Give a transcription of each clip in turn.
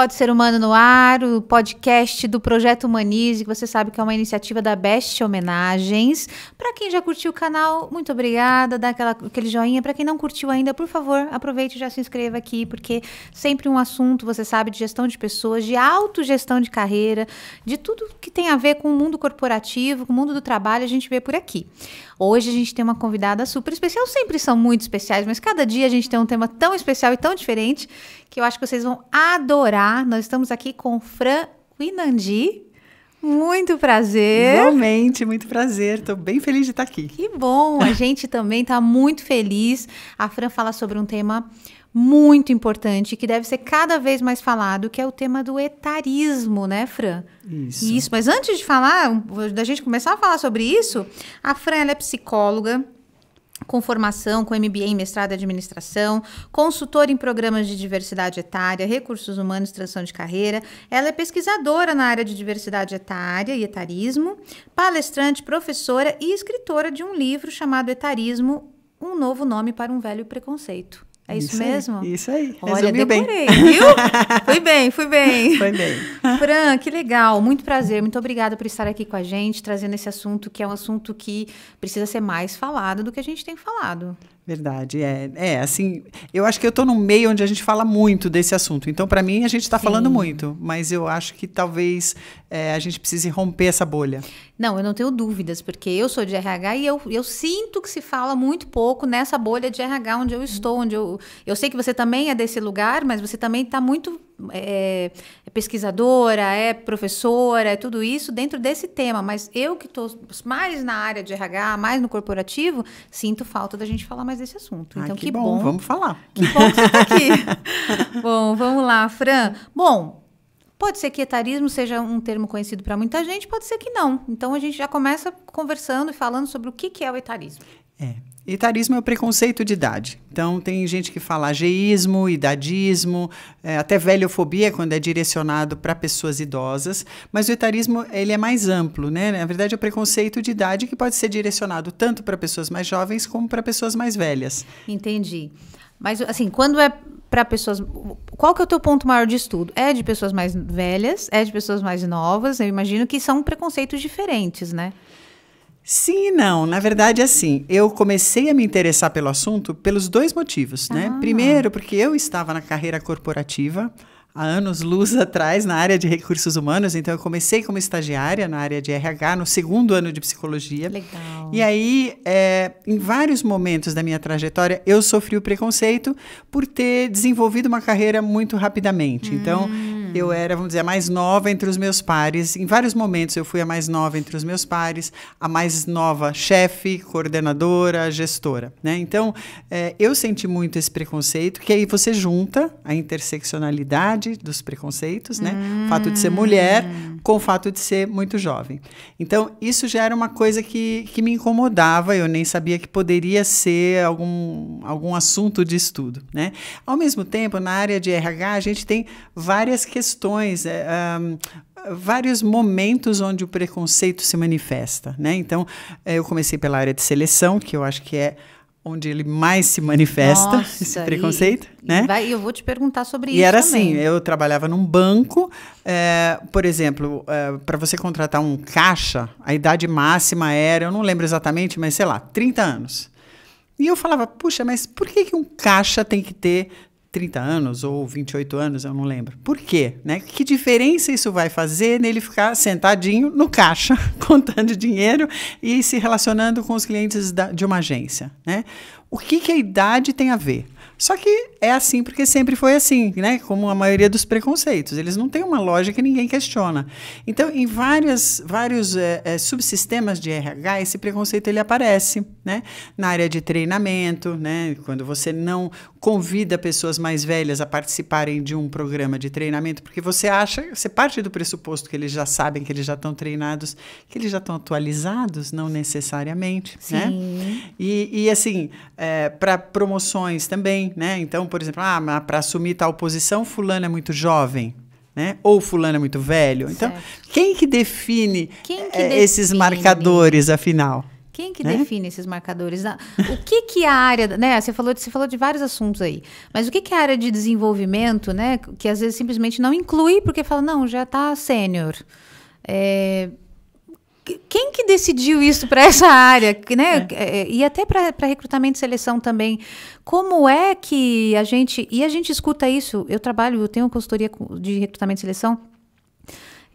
Pode Ser Humano no Ar, o podcast do Projeto Humanize, que você sabe que é uma iniciativa da Best Homenagens. Para quem já curtiu o canal, muito obrigada, dá aquela, aquele joinha. Para quem não curtiu ainda, por favor, aproveite e já se inscreva aqui, porque sempre um assunto, você sabe, de gestão de pessoas, de autogestão de carreira, de tudo que tem a ver com o mundo corporativo, com o mundo do trabalho, a gente vê por aqui. Hoje a gente tem uma convidada super especial, sempre são muito especiais, mas cada dia a gente tem um tema tão especial e tão diferente que eu acho que vocês vão adorar nós estamos aqui com Fran Winandi. Muito prazer. realmente muito prazer. Estou bem feliz de estar aqui. Que bom. A gente também está muito feliz. A Fran fala sobre um tema muito importante que deve ser cada vez mais falado, que é o tema do etarismo, né, Fran? Isso. Isso. Mas antes de falar, da gente começar a falar sobre isso, a Fran é psicóloga, com formação, com MBA em mestrado em administração, consultora em programas de diversidade etária, recursos humanos, transição de carreira. Ela é pesquisadora na área de diversidade etária e etarismo, palestrante, professora e escritora de um livro chamado Etarismo, um novo nome para um velho preconceito. É isso, isso mesmo? Aí, isso aí. Olha, Resumiu decorei, bem. viu? fui bem, fui bem. Foi bem. Fran, que legal. Muito prazer. Muito obrigada por estar aqui com a gente, trazendo esse assunto que é um assunto que precisa ser mais falado do que a gente tem falado. Verdade, é, é assim. Eu acho que eu estou num meio onde a gente fala muito desse assunto. Então, para mim, a gente está falando muito, mas eu acho que talvez é, a gente precise romper essa bolha. Não, eu não tenho dúvidas, porque eu sou de RH e eu, eu sinto que se fala muito pouco nessa bolha de RH onde eu estou, onde eu, eu sei que você também é desse lugar, mas você também está muito é, é pesquisadora, é professora, é tudo isso dentro desse tema. Mas eu que estou mais na área de RH, mais no corporativo, sinto falta da gente falar mais desse assunto. Ah, então, que, que bom. bom. Vamos falar. Que bom você está aqui. bom, vamos lá, Fran. Bom, Pode ser que etarismo seja um termo conhecido para muita gente, pode ser que não. Então a gente já começa conversando e falando sobre o que, que é o etarismo. É. Etarismo é o preconceito de idade. Então, tem gente que fala ageísmo, idadismo, é, até velhofobia, quando é direcionado para pessoas idosas. Mas o etarismo ele é mais amplo, né? Na verdade, é o preconceito de idade que pode ser direcionado tanto para pessoas mais jovens como para pessoas mais velhas. Entendi. Mas, assim, quando é para pessoas. Qual que é o teu ponto maior de estudo? É de pessoas mais velhas? É de pessoas mais novas? Eu imagino que são preconceitos diferentes, né? Sim e não. Na verdade, é assim, eu comecei a me interessar pelo assunto pelos dois motivos, né? ah. né? Primeiro, porque eu estava na carreira corporativa há anos luz atrás na área de recursos humanos, então eu comecei como estagiária na área de RH no segundo ano de psicologia. Legal. E aí, é, em vários momentos da minha trajetória, eu sofri o preconceito por ter desenvolvido uma carreira muito rapidamente. Então, hum. Hum. Eu era, vamos dizer, a mais nova entre os meus pares. Em vários momentos eu fui a mais nova entre os meus pares, a mais nova chefe, coordenadora, gestora. Né? Então, é, eu senti muito esse preconceito, que aí você junta a interseccionalidade dos preconceitos, né? Hum. O fato de ser mulher com o fato de ser muito jovem. Então, isso já era uma coisa que, que me incomodava, eu nem sabia que poderia ser algum, algum assunto de estudo. Né? Ao mesmo tempo, na área de RH, a gente tem várias questões questões, é, um, vários momentos onde o preconceito se manifesta. Né? Então, é, eu comecei pela área de seleção, que eu acho que é onde ele mais se manifesta Nossa, esse preconceito, e, né? Vai, eu vou te perguntar sobre e isso. E era também. assim, eu trabalhava num banco, é, por exemplo, é, para você contratar um caixa, a idade máxima era, eu não lembro exatamente, mas sei lá, 30 anos. E eu falava, puxa, mas por que, que um caixa tem que ter 30 anos ou 28 anos, eu não lembro. Por quê? Né? Que diferença isso vai fazer nele ficar sentadinho no caixa, contando dinheiro e se relacionando com os clientes da, de uma agência? Né? O que, que a idade tem a ver? Só que é assim porque sempre foi assim, né? Como a maioria dos preconceitos. Eles não têm uma lógica que ninguém questiona. Então, em várias, vários é, é, subsistemas de RH, esse preconceito ele aparece, né? Na área de treinamento, né? Quando você não convida pessoas mais velhas a participarem de um programa de treinamento, porque você acha, você parte do pressuposto que eles já sabem, que eles já estão treinados, que eles já estão atualizados, não necessariamente, né? Sim. né? E, e assim, é, eh, para promoções também, né? Então, por exemplo, ah, para assumir tal posição, fulano é muito jovem. Né? Ou fulano é muito velho. Então, certo. quem que define quem que eh, esses define? marcadores, afinal? Quem que né? define esses marcadores? Ah, o que que a área, né? Você falou, de, você falou de vários assuntos aí, mas o que que a área de desenvolvimento, né? Que às vezes simplesmente não inclui porque fala não, já está sênior. É, quem que decidiu isso para essa área, né? É. É, é. E até para recrutamento e seleção também. Como é que a gente e a gente escuta isso? Eu trabalho, eu tenho consultoria de recrutamento e seleção.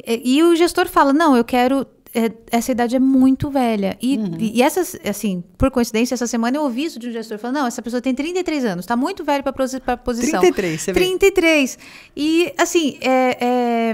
E o gestor fala: não, eu quero é, essa idade é muito velha. E, uhum. e essas, assim, por coincidência, essa semana eu ouvi isso de um gestor falando: não, essa pessoa tem 33 anos, está muito velha para posição. 33, você 33. Vê. E, assim, é,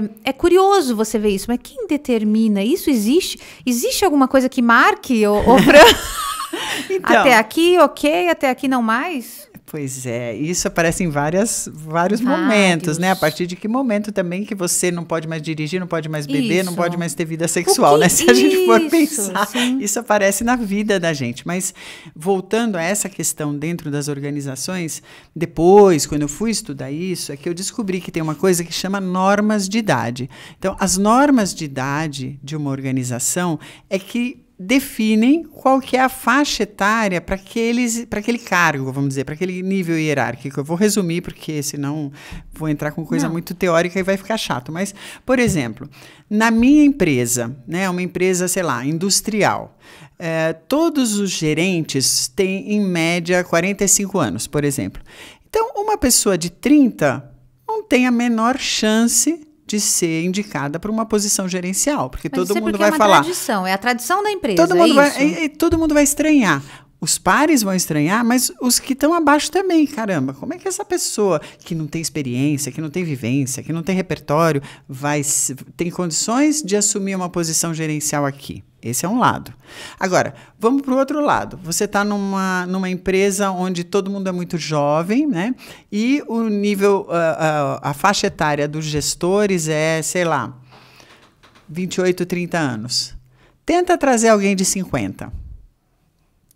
é, é, curioso você ver isso, mas quem determina? Isso existe? Existe alguma coisa que marque, ou então. Até aqui, ok, até aqui não mais? Pois é, isso aparece em várias, vários, vários momentos, né? A partir de que momento também que você não pode mais dirigir, não pode mais beber, isso. não pode mais ter vida sexual, né? Se a gente for pensar, sim. isso aparece na vida da gente. Mas voltando a essa questão dentro das organizações, depois, quando eu fui estudar isso, é que eu descobri que tem uma coisa que chama normas de idade. Então, as normas de idade de uma organização é que definem qual que é a faixa etária para aquele cargo, vamos dizer, para aquele nível hierárquico. Eu vou resumir, porque senão vou entrar com coisa Não. muito teórica e vai ficar chato. Mas, por exemplo, na minha empresa, né, é uma empresa, sei lá, industrial, é, todos os gerentes têm, em média, 45 anos, por exemplo. Então, uma pessoa de 30 não tem a menor chance de ser indicada para uma posição gerencial, porque Mas todo é mundo é vai é uma falar. Tradição, é a tradição da empresa. Todo mundo é vai, e, e todo mundo vai estranhar os pares vão estranhar, mas os que estão abaixo também, caramba. Como é que essa pessoa que não tem experiência, que não tem vivência, que não tem repertório, vai tem condições de assumir uma posição gerencial aqui? Esse é um lado. Agora, vamos para o outro lado. Você está numa, numa empresa onde todo mundo é muito jovem, né? E o nível, a, a, a faixa etária dos gestores é, sei lá, 28, 30 anos. Tenta trazer alguém de 50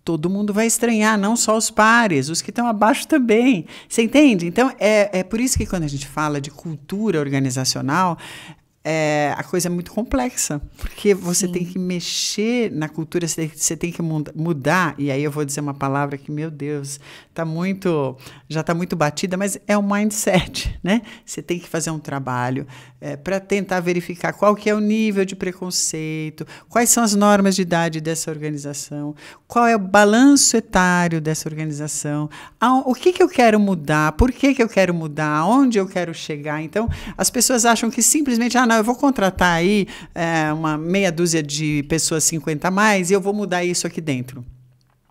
todo mundo vai estranhar, não só os pares, os que estão abaixo também. Você entende? Então, é, é por isso que quando a gente fala de cultura organizacional, é, a coisa é muito complexa, porque você Sim. tem que mexer na cultura, você tem, você tem que mudar. E aí eu vou dizer uma palavra que, meu Deus, tá muito, já está muito batida, mas é o um mindset, né? Você tem que fazer um trabalho é, para tentar verificar qual que é o nível de preconceito, quais são as normas de idade dessa organização, qual é o balanço etário dessa organização, o que, que eu quero mudar, por que, que eu quero mudar, onde eu quero chegar. Então, as pessoas acham que simplesmente, ah, não, eu vou contratar aí é, uma meia dúzia de pessoas 50 a mais e eu vou mudar isso aqui dentro.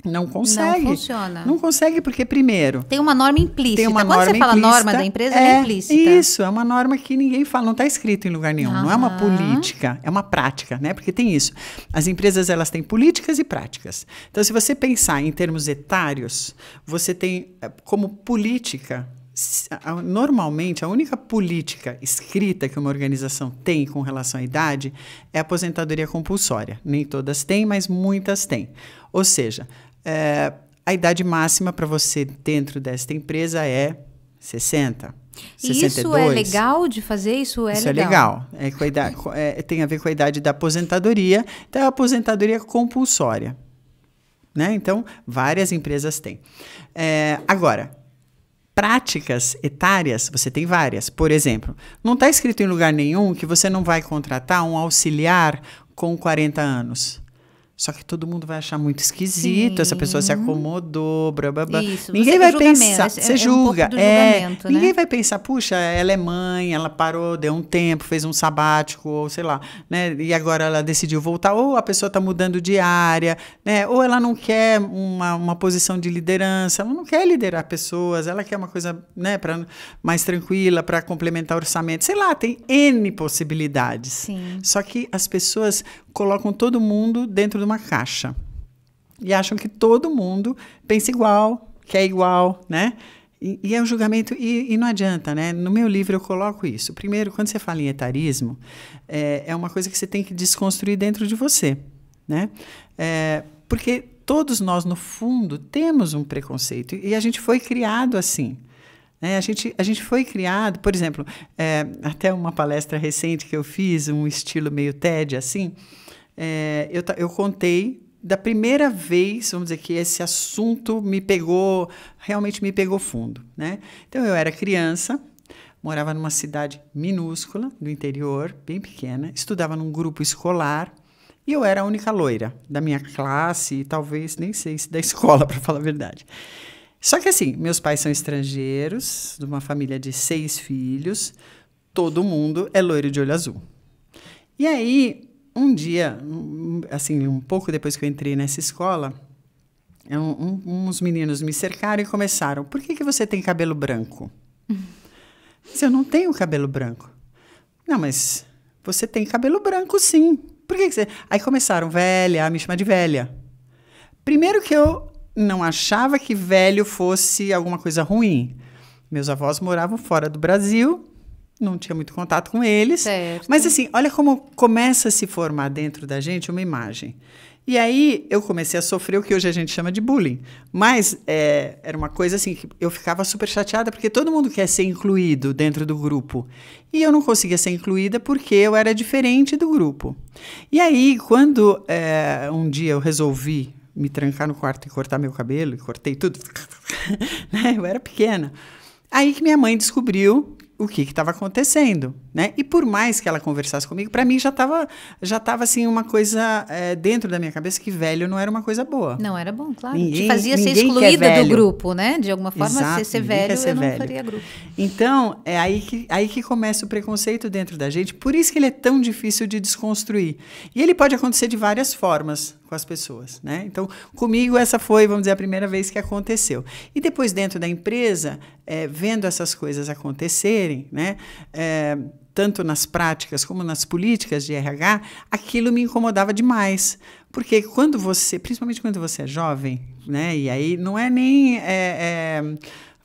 Não consegue. Não funciona. Não consegue porque, primeiro... Tem uma norma implícita. Tem uma Quando norma você fala implícita, norma da empresa, é, é implícita. Isso, é uma norma que ninguém fala, não está escrito em lugar nenhum. Uhum. Não é uma política, é uma prática, né? Porque tem isso. As empresas, elas têm políticas e práticas. Então, se você pensar em termos etários, você tem eh, como política normalmente a única política escrita que uma organização tem com relação à idade é a aposentadoria compulsória. Nem todas têm, mas muitas têm. Ou seja, é, a idade máxima para você dentro desta empresa é 60. E 62. Isso é legal de fazer? Isso é isso é legal? Isso é legal. É com a idade, é, tem a ver com a idade da aposentadoria. Então, é a aposentadoria compulsória. Né? Então, várias empresas têm. É, agora, práticas etárias, você tem várias. Por exemplo, não está escrito em lugar nenhum que você não vai contratar um auxiliar com 40 anos. Só que todo mundo vai achar muito esquisito, Sim. essa pessoa se acomodou, blá blá blá. Isso, ninguém vai pensar, você é, julga, é, é né? ninguém vai pensar, puxa, ela é mãe, ela parou, deu um tempo, fez um sabático ou sei lá, né? E agora ela decidiu voltar, ou a pessoa está mudando de área, né? Ou ela não quer uma, uma posição de liderança, ela não quer liderar pessoas, ela quer uma coisa, né, para mais tranquila, para complementar orçamento, sei lá, tem N possibilidades. Sim. Só que as pessoas colocam todo mundo dentro de uma caixa e acham que todo mundo pensa igual, que é igual, né? E, e é um julgamento, e, e, não adianta, né? No meu livro eu coloco isso. Primeiro, quando você fala em etarismo, é, é uma coisa que você tem que desconstruir dentro de você, né? É, porque todos nós, no fundo, temos um preconceito e a gente foi criado assim. Né? A, gente, a gente foi criado, por exemplo, é, até uma palestra recente que eu fiz, um estilo meio TED assim. É, eu, eu contei da primeira vez, vamos dizer que esse assunto me pegou, realmente me pegou fundo, né? Então eu era criança, morava numa cidade minúscula do interior, bem pequena, estudava num grupo escolar e eu era a única loira da minha classe talvez nem sei se da escola, para falar a verdade. Só que assim, meus pais são estrangeiros, de uma família de seis filhos, todo mundo é loiro de olho azul. E aí, um dia, assim, um pouco depois que eu entrei nessa escola, é um, um, uns meninos me cercaram e começaram: Por que, que você tem cabelo branco? Se eu não tenho cabelo branco. Não, mas você tem cabelo branco, sim. Por que, que você. Aí começaram, velha, a me chamar de velha. Primeiro que eu não achava que velho fosse alguma coisa ruim. Meus avós moravam fora do Brasil não tinha muito contato com eles. Certo. Mas assim, olha como começa a se formar dentro da gente uma imagem. E aí eu comecei a sofrer o que hoje a gente chama de bullying. Mas é, era uma coisa assim que eu ficava super chateada porque todo mundo quer ser incluído dentro do grupo. E eu não conseguia ser incluída porque eu era diferente do grupo. E aí, quando é, um dia eu resolvi me trancar no quarto e cortar meu cabelo, cortei tudo, né? eu era pequena. Aí que minha mãe descobriu o que estava acontecendo, né? E por mais que ela conversasse comigo, para mim já estava já tava assim uma coisa é, dentro da minha cabeça que velho não era uma coisa boa. Não era bom, claro. Ninguém, Te fazia ser excluída do grupo, né? De alguma forma, Exato, se ser velho ser eu velho. não faria grupo. Então é aí que aí que começa o preconceito dentro da gente. Por isso que ele é tão difícil de desconstruir. E ele pode acontecer de várias formas com as pessoas, né? Então comigo essa foi, vamos dizer, a primeira vez que aconteceu. E depois dentro da empresa é, vendo essas coisas acontecerem, né? É, tanto nas práticas como nas políticas de RH, aquilo me incomodava demais. Porque quando você, principalmente quando você é jovem, né? E aí não é nem. É, é,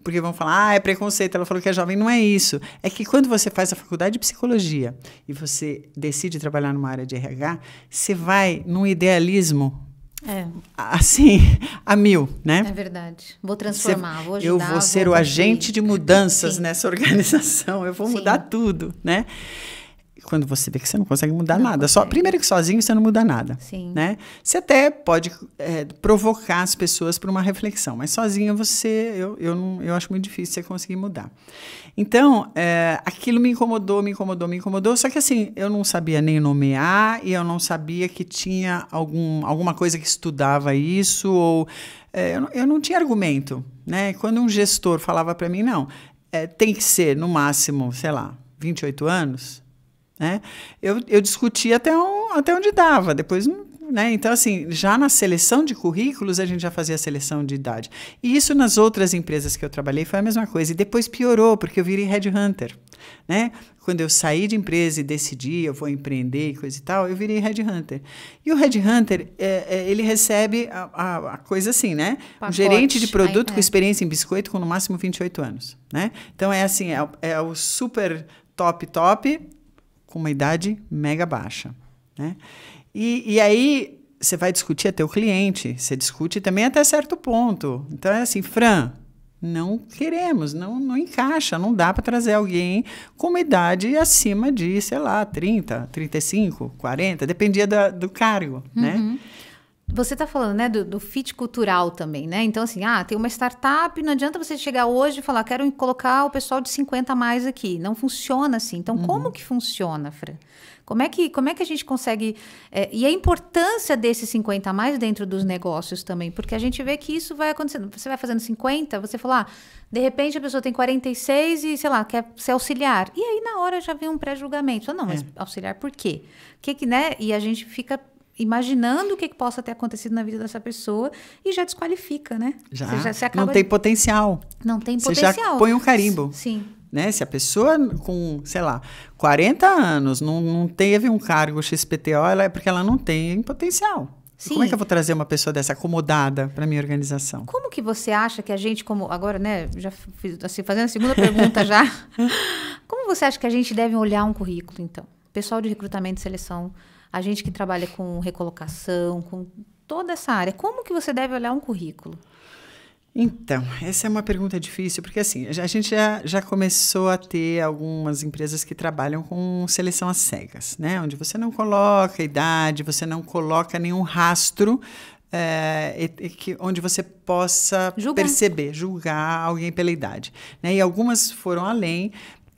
porque vão falar, ah, é preconceito, ela falou que é jovem. Não é isso. É que quando você faz a faculdade de psicologia e você decide trabalhar numa área de RH, você vai num idealismo é. Assim, a mil, né? É verdade. Vou transformar, vou ajudar. Eu vou ser vou o agente de mudanças Sim. nessa organização, eu vou Sim. mudar tudo, né? quando você vê que você não consegue mudar não nada. Consegue. Só, primeiro que sozinho você não muda nada. Sim. Né? Você até pode é, provocar as pessoas para uma reflexão, mas sozinho você, eu, eu, não, eu acho muito difícil você conseguir mudar. Então, é, aquilo me incomodou, me incomodou, me incomodou. Só que assim, eu não sabia nem nomear e eu não sabia que tinha algum, alguma coisa que estudava isso ou é, eu, não, eu não tinha argumento. Né? Quando um gestor falava para mim, não, é, tem que ser no máximo, sei lá, 28 anos, né? Eu, eu discuti até, um, até onde dava, depois né? Então, assim, já na seleção de currículos, a gente já fazia a seleção de idade. E isso nas outras empresas que eu trabalhei foi a mesma coisa. E depois piorou, porque eu virei headhunter, né? Quando eu saí de empresa e decidi, eu vou empreender e coisa e tal, eu virei headhunter. E o headhunter, é, é, ele recebe a, a, a, coisa assim, né? Pacote, um gerente de né? produto com é. experiência em biscoito com no máximo 28 anos, né? Então, é assim, é, é o super top, top com uma idade mega baixa. Né? E, e aí você vai discutir até o cliente, você discute também até certo ponto. Então é assim, Fran, não queremos, não, não encaixa, não dá para trazer alguém com uma idade acima de, sei lá, 30, 35, 40, dependia da, do cargo, né? uhum. né? Você está falando, né, do, do, fit cultural também, né? Então, assim, ah, tem uma startup, não adianta você chegar hoje e falar, quero colocar o pessoal de 50 a mais aqui. Não funciona assim. Então, uhum. como que funciona, Fran? Como é que, como é que a gente consegue. É, e a importância desses 50 a mais dentro dos negócios também, porque a gente vê que isso vai acontecendo. Você vai fazendo 50, você fala, ah, de repente a pessoa tem 46 e, sei lá, quer ser auxiliar. E aí, na hora, já vem um pré-julgamento. Não, mas é. auxiliar por quê? Que, que, né? E a gente fica imaginando o que, que, possa ter acontecido na vida dessa pessoa e já desqualifica, né? Já. Você já você acaba... Não tem potencial. Não tem potencial. Você já põe um carimbo. Sim. Né? Se a pessoa com, sei lá, 40 anos não, não teve um cargo XPTO, ela é porque ela não tem potencial. Sim. Como é que eu vou trazer uma pessoa dessa acomodada para minha organização? Como que você acha que a gente, como agora, né, já fiz, assim, fazendo a segunda pergunta já, como você acha que a gente deve olhar um currículo, então? Pessoal de recrutamento e seleção, a gente que trabalha com recolocação, com toda essa área, como que você deve olhar um currículo? Então, essa é uma pergunta difícil, porque assim, a gente já, já começou a ter algumas empresas que trabalham com seleção às cegas, né? Onde você não coloca idade, você não coloca nenhum rastro é, e, e que, onde você possa julgar. perceber, julgar alguém pela idade. Né? E algumas foram além,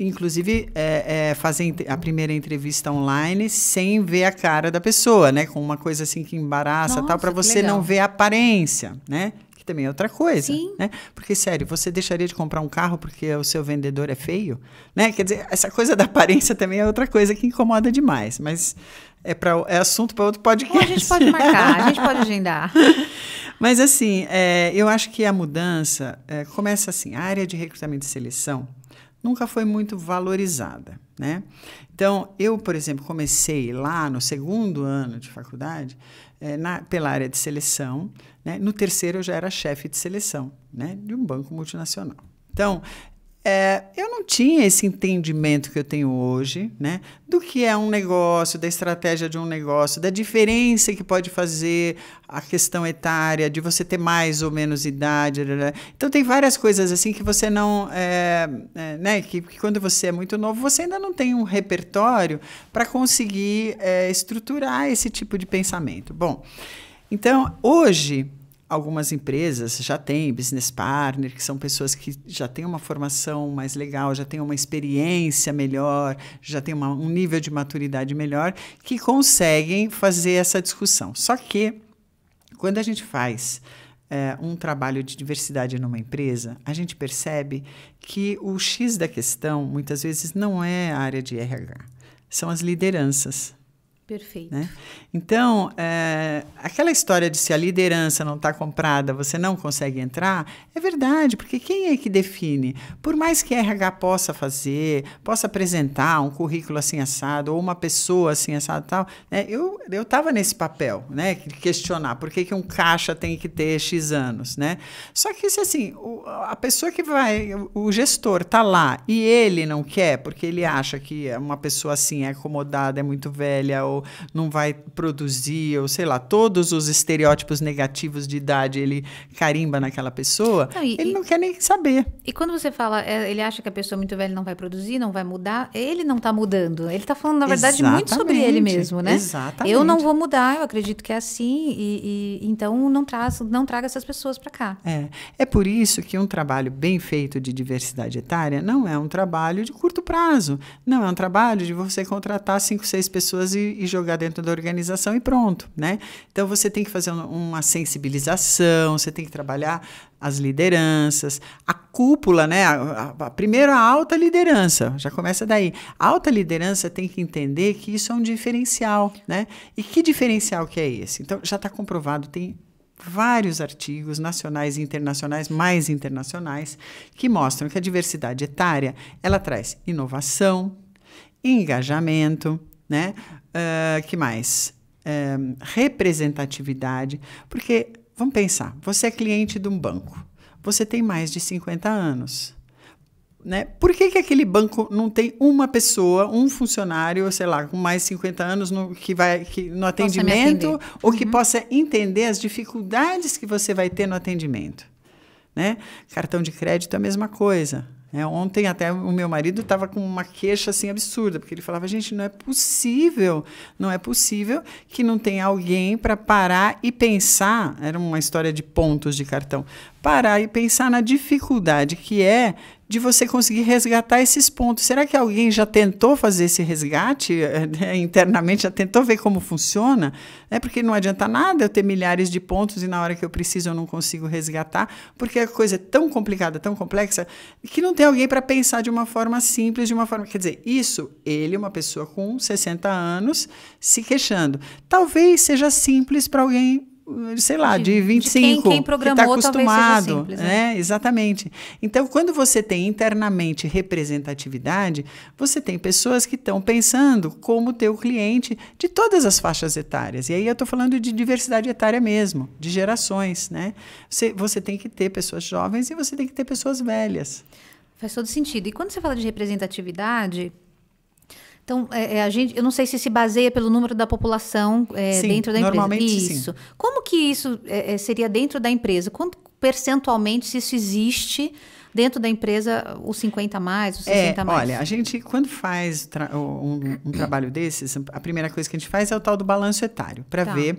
inclusive é, é, fazer a primeira entrevista online sem ver a cara da pessoa, né? Com uma coisa assim que embaraça, Nossa, tal, para você legal. não ver a aparência, né? Que também é outra coisa, Sim. né? Porque sério, você deixaria de comprar um carro porque o seu vendedor é feio, né? Quer dizer, essa coisa da aparência também é outra coisa que incomoda demais, mas é para é assunto para outro podcast. Ou a gente pode marcar, a gente pode agendar. Mas assim, é, eu acho que a mudança é, começa assim, a área de recrutamento e seleção nunca foi muito valorizada, né? Então, eu, por exemplo, comecei lá no segundo ano de faculdade é, na, pela área de seleção, né? No terceiro eu já era chefe de seleção, né? De um banco multinacional. Então, é, eu não tinha esse entendimento que eu tenho hoje, né? Do que é um negócio, da estratégia de um negócio, da diferença que pode fazer a questão etária, de você ter mais ou menos idade. Blá, blá. Então, tem várias coisas assim que você não. É, é, né? Que, que, quando você é muito novo, você ainda não tem um repertório para conseguir é, estruturar esse tipo de pensamento. Bom, então, hoje algumas empresas já têm business partner, que são pessoas que já têm uma formação mais legal, já têm uma experiência melhor, já têm uma, um nível de maturidade melhor, que conseguem fazer essa discussão. Só que quando a gente faz é, um trabalho de diversidade numa empresa, a gente percebe que o X da questão muitas vezes não é a área de RH, são as lideranças. Perfeito. Né? Então, é, aquela história de se a liderança não está comprada, você não consegue entrar, é verdade, porque quem é que define? Por mais que RH possa fazer, possa apresentar um currículo assim assado, ou uma pessoa assim e tal, né? eu estava nesse papel, né? Questionar por que, que um caixa tem que ter X anos, né? Só que se assim, o, a pessoa que vai, o gestor está lá e ele não quer, porque ele acha que uma pessoa assim é acomodada, é muito velha, ou não vai reproduzia, ou sei lá, todos os estereótipos negativos de idade ele carimba naquela pessoa, não, e, ele e, não quer nem saber. E quando você fala, é, ele acha que a pessoa muito velha não vai produzir, não vai mudar, ele não está mudando. Ele está falando, na verdade, exatamente, muito sobre ele mesmo, né? Exatamente. Eu não vou mudar, eu acredito que é assim, e, e então não, traz, não traga essas pessoas para cá. É. é por isso que um trabalho bem feito de diversidade etária não é um trabalho de curto prazo, não é um trabalho de você contratar cinco, seis pessoas e, e jogar dentro da organização sensibilização e pronto, né? Então você tem que fazer uma sensibilização, você tem que trabalhar as lideranças, a cúpula, né? A, a, a, primeiro a alta liderança, já começa daí. A alta liderança tem que entender que isso é um diferencial, né? E que diferencial que é esse? Então já está comprovado, tem vários artigos nacionais e internacionais, mais internacionais, que mostram que a diversidade etária ela traz inovação, engajamento, né? Uh, que mais? Ehm, representatividade, porque, vamos pensar, você é cliente de um banco, você tem mais de 50 anos. Né? Por que, que aquele banco não tem uma pessoa, um funcionário, sei lá, com mais 50 anos no, que vai que, no atendimento, ou uhum. que possa entender as dificuldades que você vai ter no atendimento? Né? Cartão de crédito é a mesma coisa. É, ontem até o meu marido estava com uma queixa assim absurda, porque ele falava: gente, não é possível, não é possível que não tenha alguém para parar e pensar. Era uma história de pontos de cartão, parar e pensar na dificuldade que é de você conseguir resgatar esses pontos. Será que alguém já tentou fazer esse resgate eh, né, internamente, já tentou ver como funciona? É porque não adianta nada eu ter milhares de pontos e na hora que eu preciso eu não consigo resgatar, porque a coisa é tão complicada, tão complexa, que não tem alguém para pensar de uma forma simples, de uma forma. Quer dizer, isso, ele, uma pessoa com 60 anos, se queixando. Talvez seja simples para alguém sei lá, de, de 25. De quem, quem tá programou que está acostumado. Simples, né? É, exatamente. Então, quando você tem internamente representatividade, você tem pessoas que estão pensando como teu cliente de todas as faixas etárias. E aí eu estou falando de diversidade etária mesmo, de gerações. Né? Você, você tem que ter pessoas jovens e você tem que ter pessoas velhas. Faz todo sentido. E quando você fala de representatividade, então, é, é, a gente, eu não sei se se baseia pelo número da população é, sim, dentro da empresa. Normalmente, isso. Sim. Como que isso é, é, seria dentro da empresa? Quanto percentualmente, se isso existe dentro da empresa, os 50 mais, os 60 é, mais? Olha, a gente, quando faz tra um, um, trabalho desses, a primeira coisa que a gente faz é o tal do balanço etário, para tá. ver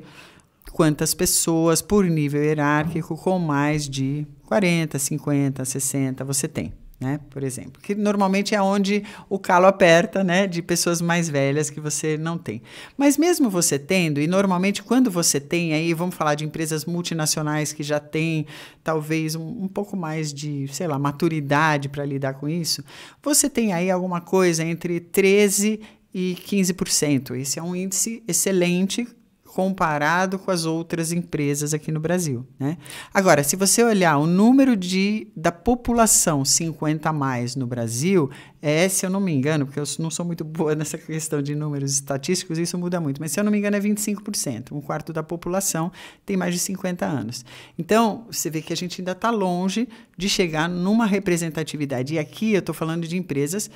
quantas pessoas por nível hierárquico com mais de 40, 50, 60 você tem né? Por exemplo, que normalmente é onde o calo aperta, né? De pessoas mais velhas que você não tem. Mas mesmo você tendo, e normalmente quando você tem, aí vamos falar de empresas multinacionais que já têm talvez um, um pouco mais de, sei lá, maturidade para lidar com isso, você tem aí alguma coisa entre 13 e 15%. Esse é um índice excelente comparado com as outras empresas aqui no Brasil. Né? Agora, se você olhar o número de, da população 50 a mais no Brasil, é, se eu não me engano, porque eu não sou muito boa nessa questão de números estatísticos, isso muda muito, mas se eu não me engano é 25%, um quarto da população tem mais de 50 anos. Então, você vê que a gente ainda está longe de chegar numa representatividade. E aqui eu estou falando de empresas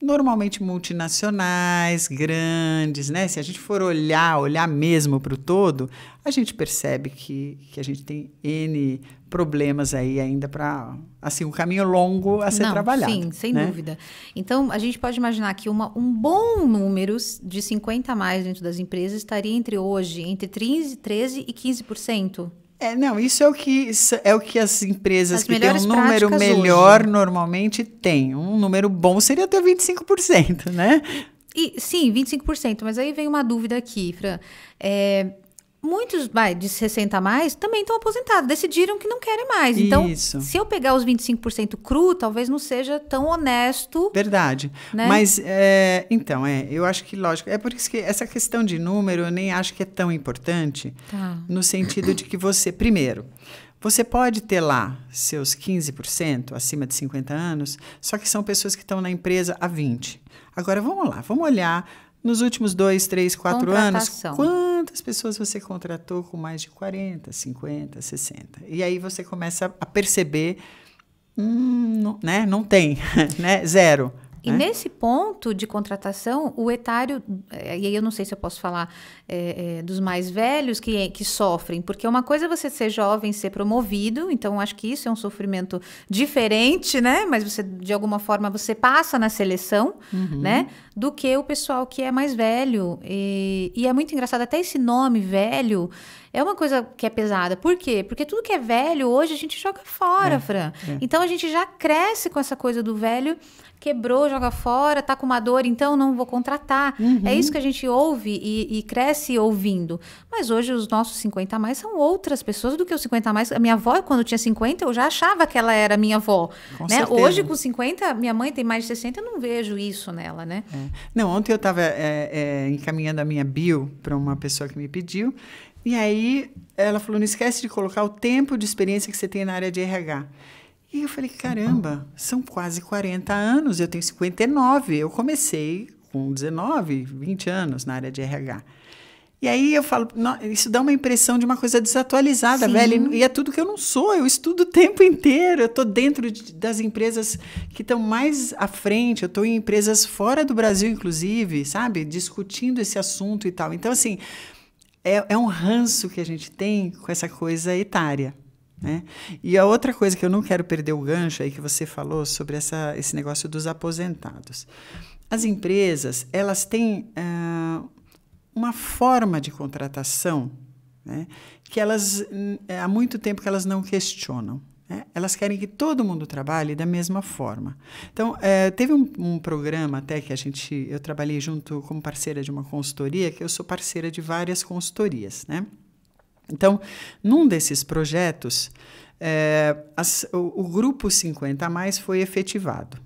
normalmente multinacionais, grandes, né? Se a gente for olhar, olhar mesmo para o todo, a gente percebe que, que a gente tem N problemas aí ainda para assim um caminho longo a ser Não, trabalhado. Sim, sem né? dúvida. Então a gente pode imaginar que uma, um bom número de 50 a mais dentro das empresas estaria entre hoje entre 13, 13 e 15%. É, não, isso é o que é o que as empresas as que têm um número melhor hoje. normalmente têm. Um número bom seria até 25%, né? E, sim, 25%. Mas aí vem uma dúvida aqui, Fran. É, muitos vai, de 60 a mais também estão aposentados, decidiram que não querem mais. Então, Isso. se eu pegar os 25% cru, talvez não seja tão honesto. Verdade. Né? Mas, é, então, é, eu acho que, lógico, é por isso que essa questão de número eu nem acho que é tão importante, tá. no sentido de que você, primeiro, você pode ter lá seus 15% acima de 50 anos, só que são pessoas que estão na empresa há 20. Agora, vamos lá, vamos olhar nos últimos dois, três, quatro anos, quanto Quantas pessoas você contratou com mais de 40, 50, 60? E aí você começa a perceber, hum, não, né? não tem, né? zero. E né? nesse ponto de contratação, o etário, eh, e aí eu não sei se eu posso falar é, é, dos mais velhos que, que sofrem, porque uma coisa é você ser jovem, ser promovido, então acho que isso é um sofrimento diferente, né? Mas você, de alguma forma, você passa na seleção, uhum. né? Do que o pessoal que é mais velho. E, e é muito engraçado, até esse nome velho é uma coisa que é pesada. Por quê? Porque tudo que é velho hoje a gente joga fora, é, Fran. É. Então a gente já cresce com essa coisa do velho quebrou, joga fora, tá com uma dor, então não vou contratar. É uhum. É isso que a gente ouve e, e, cresce ouvindo. Mas hoje os nossos 50 a mais são outras pessoas do que os 50 a mais. A minha avó, quando tinha 50, eu já achava que ela era minha avó. Com né? Hoje, com 50, minha mãe tem mais de 60, eu não vejo isso nela, né? É. Não, ontem eu estava é, é, encaminhando a minha bio para uma pessoa que me pediu. E aí ela falou: não esquece de colocar o tempo de experiência que você tem na área de RH. E eu falei, caramba, são quase 40 anos, eu tenho 59. Eu comecei com 19, 20 anos na área de RH. E aí eu falo, isso dá uma impressão de uma coisa desatualizada, Sim. velho. E é tudo que eu não sou, eu estudo o tempo inteiro, eu estou dentro de, das empresas que estão mais à frente, eu estou em empresas fora do Brasil, inclusive, sabe? Discutindo esse assunto e tal. Então, assim, é, é um ranço que a gente tem com essa coisa etária. Né? E a outra coisa que eu não quero perder o gancho aí que você falou sobre essa, esse negócio dos aposentados. As empresas elas têm uh, uma forma de contratação né, que elas hum, é, há muito tempo que elas não questionam. Né? elas querem que todo mundo trabalhe da mesma forma. Então, é, teve um, um, programa até que a gente, eu trabalhei junto como parceira de uma consultoria, que eu sou parceira de várias consultorias, né? Então, num desses projetos, é, as, o, o grupo 50 a mais foi efetivado.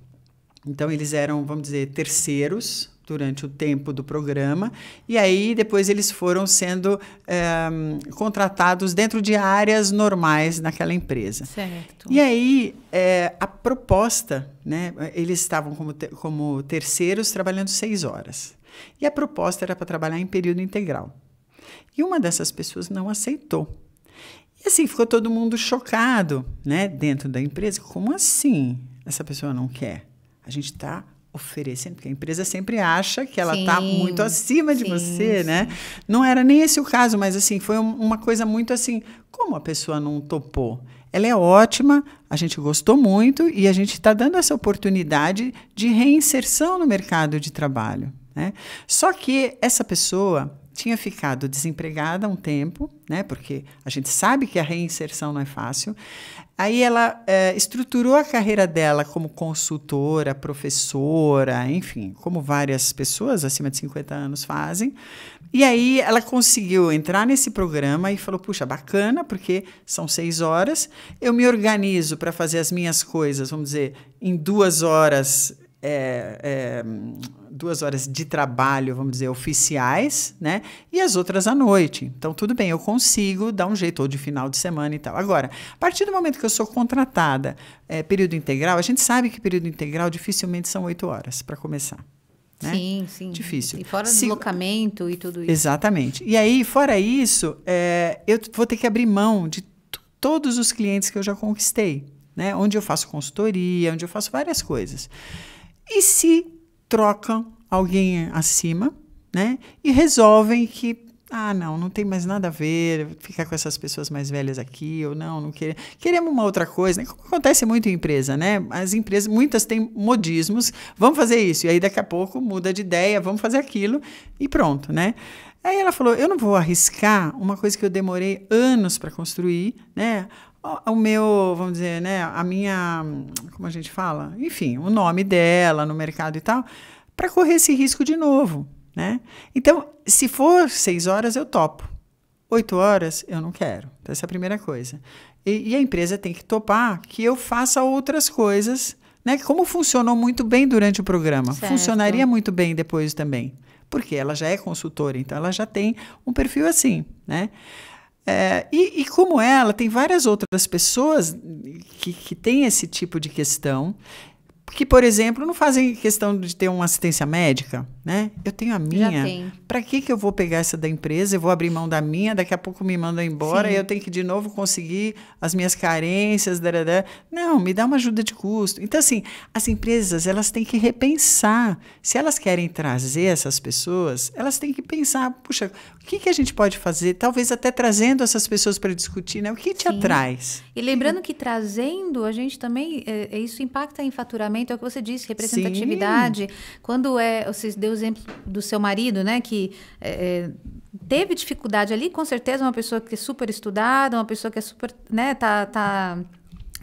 Então, eles eram, vamos dizer, terceiros durante o tempo do programa, e aí depois eles foram sendo é, contratados dentro de áreas normais naquela empresa. Certo. E aí é, a proposta, né, eles estavam como, te como terceiros trabalhando seis horas. E a proposta era para trabalhar em período integral. E uma dessas pessoas não aceitou. E assim ficou todo mundo chocado, né, dentro da empresa. Como assim? Essa pessoa não quer. A gente está oferecendo, porque a empresa sempre acha que ela está muito acima sim, de você, né? sim. né? Não era nem esse o caso, mas assim, foi uma coisa muito assim, como a pessoa não topou? Ela é ótima, a gente gostou muito e a gente está dando essa oportunidade de reinserção no mercado de trabalho. Né? Só que essa pessoa tinha ficado desempregada um tempo, né? Porque a gente sabe que a reinserção não é fácil. Aí ela é, estruturou a carreira dela como consultora, professora, enfim, como várias pessoas acima de 50 anos fazem. E aí ela conseguiu entrar nesse programa e falou: puxa, bacana, porque são seis horas. Eu me organizo para fazer as minhas coisas, vamos dizer, em duas horas é, é, duas horas de trabalho, vamos dizer, oficiais, né? E as outras à noite. Então, tudo bem, eu consigo dar um jeito, ou de final de semana e tal. Agora, a partir do momento que eu sou contratada, é, período integral, a gente sabe que período integral dificilmente são oito horas, para começar. Né? Sim, sim. Difícil. E fora Se... deslocamento e tudo isso. Exatamente. E aí, fora isso, é, eu vou ter que abrir mão de todos os clientes que eu já conquistei, né? Onde eu faço consultoria, onde eu faço várias coisas e se trocam alguém acima, né? E resolvem que ah, não, não tem mais nada a ver ficar com essas pessoas mais velhas aqui, ou não, não queremos. Queremos uma outra coisa, né? Acontece muito em empresa, né? As empresas, muitas têm modismos, vamos fazer isso, e aí daqui a pouco muda de ideia, vamos fazer aquilo, e pronto, né? Aí ela falou: eu não vou arriscar uma coisa que eu demorei anos para construir, né? o meu, vamos dizer, né, a minha, como a gente fala, enfim, o nome dela no mercado e tal, para correr esse risco de novo, né? Então, se for seis horas, eu topo. Oito horas, eu não quero. Então, essa é a primeira coisa. E, e a empresa tem que topar que eu faça outras coisas, né? Como funcionou muito bem durante o programa, certo. funcionaria muito bem depois também, porque ela já é consultora, então ela já tem um perfil assim, né? É, e, e, como ela, tem várias outras pessoas que, que têm esse tipo de questão que, por exemplo, não fazem questão de ter uma assistência médica, né? Eu tenho a minha. Para que, que eu vou pegar essa da empresa? Eu vou abrir mão da minha, daqui a pouco me mandam embora Sim. e eu tenho que de novo conseguir as minhas carências. Darará. Não, me dá uma ajuda de custo. Então, assim, as empresas elas têm que repensar. Se elas querem trazer essas pessoas, elas têm que pensar, puxa, o que, que a gente pode fazer? Talvez até trazendo essas pessoas para discutir, né? O que te Sim. atrai? E lembrando que trazendo, a gente também. É, isso impacta em faturamento né? Então é o que você disse, representatividade. Sim. Quando é, você deu o exemplo do seu marido, né, que é, é teve dificuldade ali, com certeza uma pessoa que é super estudada, uma pessoa que é super, né, tá, tá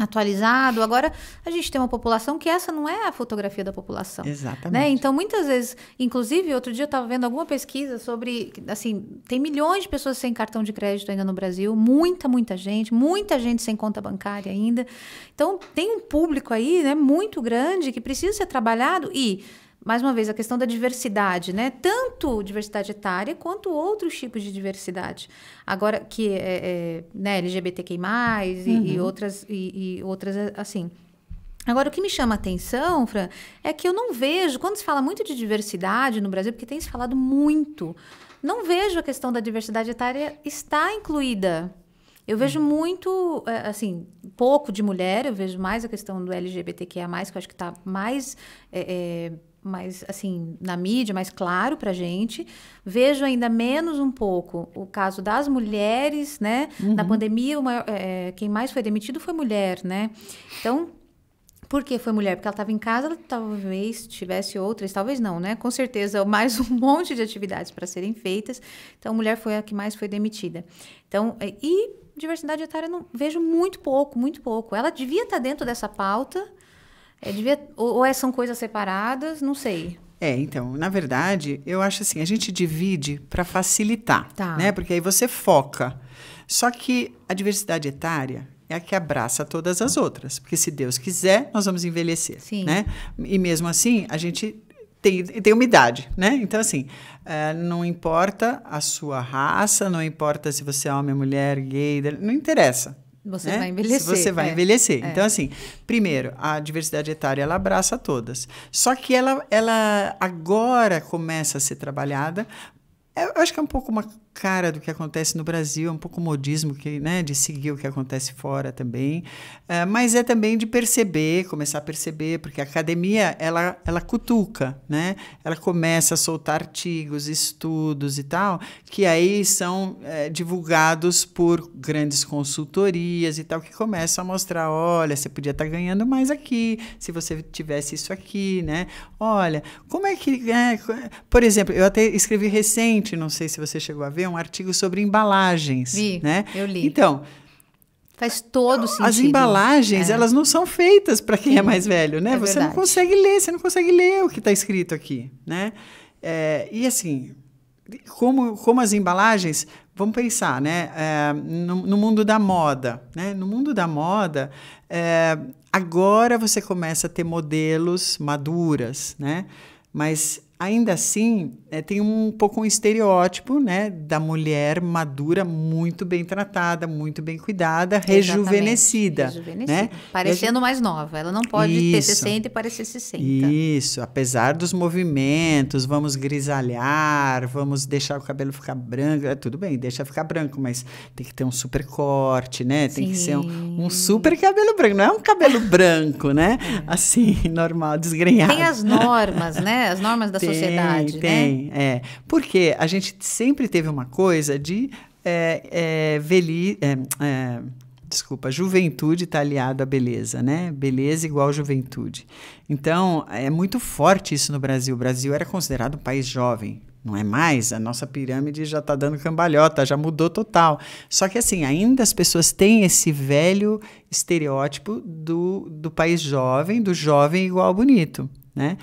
atualizado. Agora, a gente tem uma população que essa não é a fotografia da população. Né? Exatamente. Né? Então, muitas vezes, inclusive, outro dia eu estava vendo alguma pesquisa sobre, assim, tem milhões de pessoas sem cartão de crédito ainda no Brasil, muita, muita gente, muita gente sem conta bancária ainda. Então, tem um público aí, né, muito grande que precisa ser trabalhado e mais uma vez, a questão da diversidade, né? Tanto diversidade etária quanto outros tipos de diversidade. Agora, que é, é né, LGBTQI, e, uhum. e outras, e, e, outras assim. Agora, o que me chama a atenção, Fran, é que eu não vejo, quando se fala muito de diversidade no Brasil, porque tem se falado muito, não vejo a questão da diversidade etária estar incluída eu vejo uhum. muito, é, assim, pouco de mulher, eu vejo mais a questão do LGBTQIA, que eu acho que está mais é, é, mais assim na mídia, mais claro para gente. Vejo ainda menos um pouco o caso das mulheres, né? Uhum. Na pandemia, é, quem mais foi demitido foi mulher, né? Então por que foi mulher? Porque ela estava em casa, talvez tivesse outras, talvez não, né? Com certeza, mais um monte de atividades para serem feitas. Então, mulher foi a que mais foi demitida. Então, é, e diversidade etária não vejo muito pouco, muito pouco. Ela devia estar tá dentro dessa pauta, é, devia, ou, ou é, são coisas separadas, não sei. É, então, na verdade, eu acho assim, a gente divide para facilitar, tá. né? Porque aí você foca. Só que a diversidade etária é a que abraça todas as outras, porque se Deus quiser, nós vamos envelhecer, Sim. né? E mesmo assim, a gente tem, tem uma idade, né? Então, assim, é, não importa a sua raça, não importa se você é homem, mulher, gay, não interessa. Você né? vai envelhecer. Se você vai é. envelhecer. Então, é. Então, assim, primeiro, a diversidade etária ela abraça todas. Só que ela, ela agora começa a ser trabalhada é, eu acho que é um pouco uma cara do que acontece no Brasil, é um pouco modismo que, né, de seguir o que acontece fora também, é, mas é também de perceber, começar a perceber, porque a academia ela, ela cutuca, né? Ela começa a soltar artigos, estudos e tal, que aí são é, divulgados por grandes consultorias e tal, que começam a mostrar, olha, você podia estar tá ganhando mais aqui, se você tivesse isso aqui, né? Olha, como é que, é? por exemplo, eu até escrevi recente recente, não sei se você chegou a ver, um artigo sobre embalagens. Vi, né? eu li. Então, Faz todo sentido. As embalagens, é. elas não são feitas para quem Sim, é mais velho, né? É você verdade. não consegue ler, você não consegue ler o que está escrito aqui, né? É, e assim, como, como as embalagens, vamos pensar, né? É, no, no, mundo da moda, né? No mundo da moda, é, agora você começa a ter modelos maduras, né? Mas ainda assim, é, tem um pouco um estereótipo, né, da mulher madura, muito bem tratada, muito bem cuidada, rejuvenescida, rejuvenescida. né? Parecendo gente... mais nova. Ela não pode Isso. ter 60 e parecer 60. Isso, apesar dos movimentos, vamos grisalhar, vamos deixar o cabelo ficar branco, é, tudo bem, deixa ficar branco, mas tem que ter um super corte, né? Tem Sim. que ser um, um, super cabelo branco, não é um cabelo branco, né? Assim, normal, desgrenhado. Tem as normas, né? As normas da tem, sociedade, tem. né? é. Porque a gente sempre teve uma coisa de é, é, veli, é, é desculpa, juventude está aliado à beleza, né? Beleza igual juventude. Então, é muito forte isso no Brasil. O Brasil era considerado um país jovem. Não é mais, a nossa pirâmide já está dando cambalhota, já mudou total. Só que assim, ainda as pessoas têm esse velho estereótipo do, do país jovem, do jovem igual bonito. Né?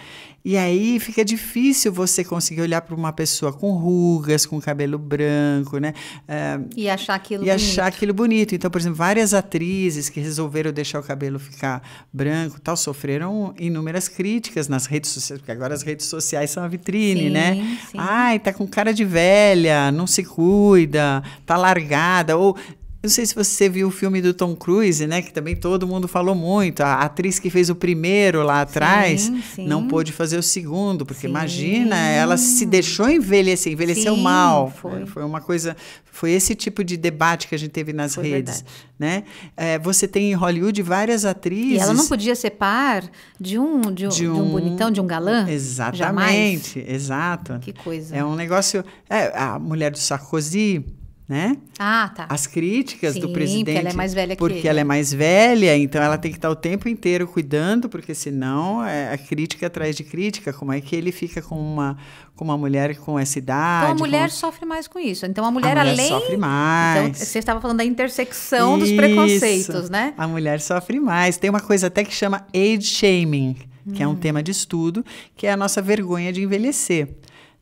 E aí fica difícil você conseguir olhar para uma pessoa com rugas, com cabelo branco, né? Eh, e achar aquilo e bonito. achar aquilo bonito. Então, por exemplo, várias atrizes que resolveram deixar o cabelo ficar branco, tal, sofreram inúmeras críticas nas redes sociais, porque agora as redes sociais são a vitrine, sim, né? Sim. Ai, tá com cara de velha, não se cuida, tá largada ou não sei se você viu o filme do Tom Cruise, né? Que também todo mundo falou muito. A atriz que fez o primeiro lá atrás sim, sim. não pôde fazer o segundo, porque sim. imagina, ela se deixou envelhecer, envelheceu mal. Foi. É, foi uma coisa. Foi esse tipo de debate que a gente teve nas foi redes. Né? É, você tem em Hollywood várias atrizes. E ela não podia ser par de um, de um, de um, de um bonitão, de um galã? Exatamente, Jamais. exato. Que coisa. É um negócio. É, a mulher do Sarkozy né? Ah, tá. As críticas Sim, do presidente. Porque ela é mais velha Porque ele. ela é mais velha, então ela tem que estar o tempo inteiro cuidando, porque senão é, a crítica é atrás de crítica. Como é que ele fica com uma, com uma mulher com essa idade? Então a mulher com... sofre mais com isso. Então a mulher, a mulher além. sofre então, mais. Então, você estava falando da intersecção isso. dos preconceitos, né? A mulher sofre mais. Tem uma coisa até que chama age shaming que é um hum. tema de estudo, que é a nossa vergonha de envelhecer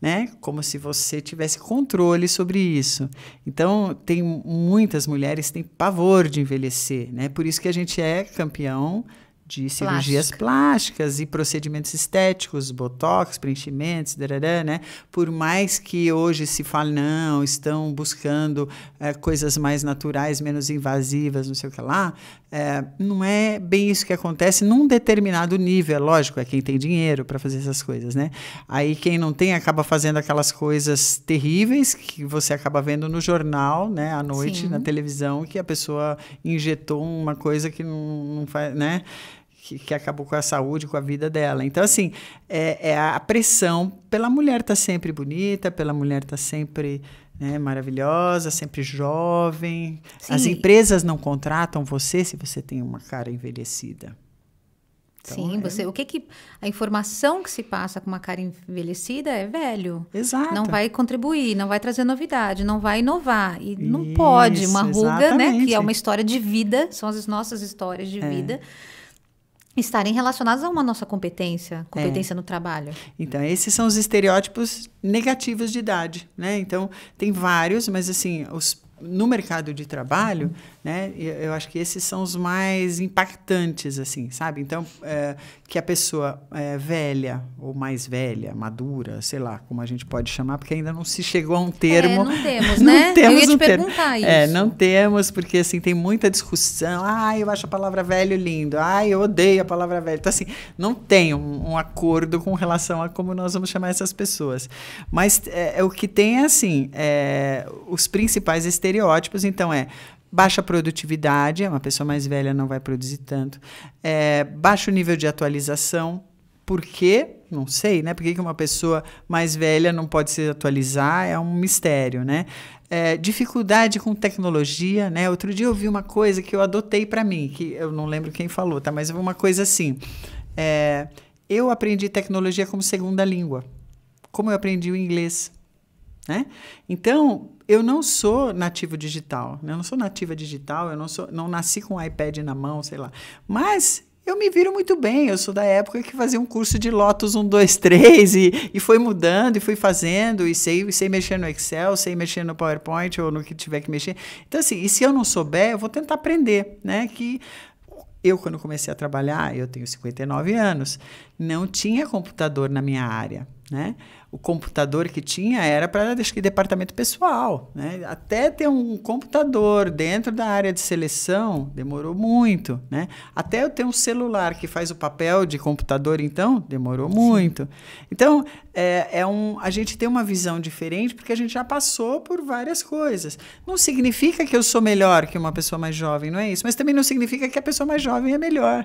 né? Como se você tivesse controle sobre isso. Então, tem muitas mulheres têm pavor de envelhecer, né? Por isso que a gente é campeão de cirurgias Plástica. plásticas e procedimentos estéticos, botox, preenchimentos, darará, né? Por mais que hoje se fale, não, estão buscando é, coisas mais naturais, menos invasivas, não sei o que lá, é, não é bem isso que acontece num determinado nível, é lógico, é quem tem dinheiro para fazer essas coisas, né? Aí quem não tem acaba fazendo aquelas coisas terríveis que você acaba vendo no jornal, né, à noite, Sim. na televisão, que a pessoa injetou uma coisa que não, não faz, né? Que, que, acabou com a saúde, com a vida dela. Então, assim, é, é a pressão pela mulher estar tá sempre bonita, pela mulher estar tá sempre né, maravilhosa, sempre jovem. Sim. As empresas não contratam você se você tem uma cara envelhecida. Então, Sim, é... você. O que que a informação que se passa com uma cara envelhecida é velho. Exato. Não vai contribuir, não vai trazer novidade, não vai inovar e Isso, não pode uma ruga, exatamente. né? Que é uma história de vida, são as nossas histórias de é. vida estarem relacionadas a uma nossa competência, é. competência é. no trabalho. Então, esses são os estereótipos negativos de idade, né? Então, tem vários, mas assim, os no mercado de trabalho, né? Eu acho que esses são os mais impactantes, assim, sabe? Então, é, que a pessoa é, velha ou mais velha, madura, sei lá, como a gente pode chamar, porque ainda não se chegou a um termo. É, não temos, não né? Temos eu ia te perguntar é, isso. É, não temos, porque assim tem muita discussão. Ah, eu acho a palavra velho lindo. Ah, eu odeio a palavra velho. Então, assim, não tem um, um acordo com relação a como nós vamos chamar essas pessoas. Mas é, é o que tem assim, é assim, os principais estereótipos, então é baixa produtividade, uma pessoa mais velha não vai produzir tanto, é, baixo nível de atualização, por quê? Não sei, né? Por que uma pessoa mais velha não pode se atualizar? É um mistério, né? É, dificuldade com tecnologia, né? Outro dia eu vi uma coisa que eu adotei para mim, que eu não lembro quem falou, tá? Mas uma coisa assim, é, eu aprendi tecnologia como segunda língua, como eu aprendi o inglês, né? Então, eu não sou nativo digital, né? eu não sou nativa digital, eu não, sou, não nasci com um iPad na mão, sei lá. Mas eu me viro muito bem. Eu sou da época que fazia um curso de Lotus 1, 2, 3 e, e foi mudando e fui fazendo e sei, sei mexer no Excel, sei mexer no PowerPoint ou no que tiver que mexer. Então, assim, e se eu não souber, eu vou tentar aprender, né? Que eu, quando comecei a trabalhar, eu tenho 59 anos, não tinha computador na minha área, né? o computador que tinha era para departamento pessoal, né? Até ter um computador dentro da área de seleção demorou muito, né? Até eu ter um celular que faz o papel de computador, então demorou Sim. muito. Então é, é, um, a gente tem uma visão diferente porque a gente já passou por várias coisas. Não significa que eu sou melhor que uma pessoa mais jovem, não é isso? Mas também não significa que a pessoa mais jovem é melhor.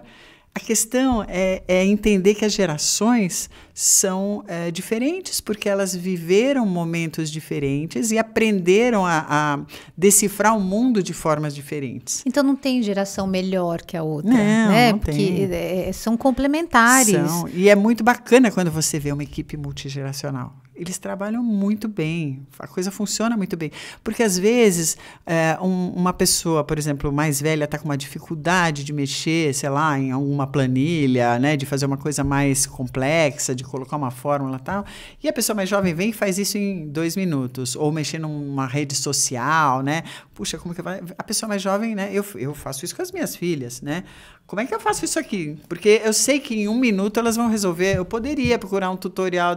A questão é, é, entender que as gerações são é, diferentes, porque elas viveram momentos diferentes e aprenderam a, a, decifrar o mundo de formas diferentes. Então não tem geração melhor que a outra, não, né? Não porque é, é, são complementares. São. E é muito bacana quando você vê uma equipe multigeracional eles trabalham muito bem, a coisa funciona muito bem. Porque às vezes é, um, uma pessoa, por exemplo, mais velha, está com uma dificuldade de mexer, sei lá, em alguma planilha, né, de fazer uma coisa mais complexa, de colocar uma fórmula e tal, e a pessoa mais jovem vem e faz isso em dois minutos, ou mexer numa rede social, né? Puxa, como que vai? A pessoa mais jovem, né? Eu, eu faço isso com as minhas filhas, né? como é que eu faço isso aqui? Porque eu sei que em um minuto elas vão resolver. Eu poderia procurar um tutorial,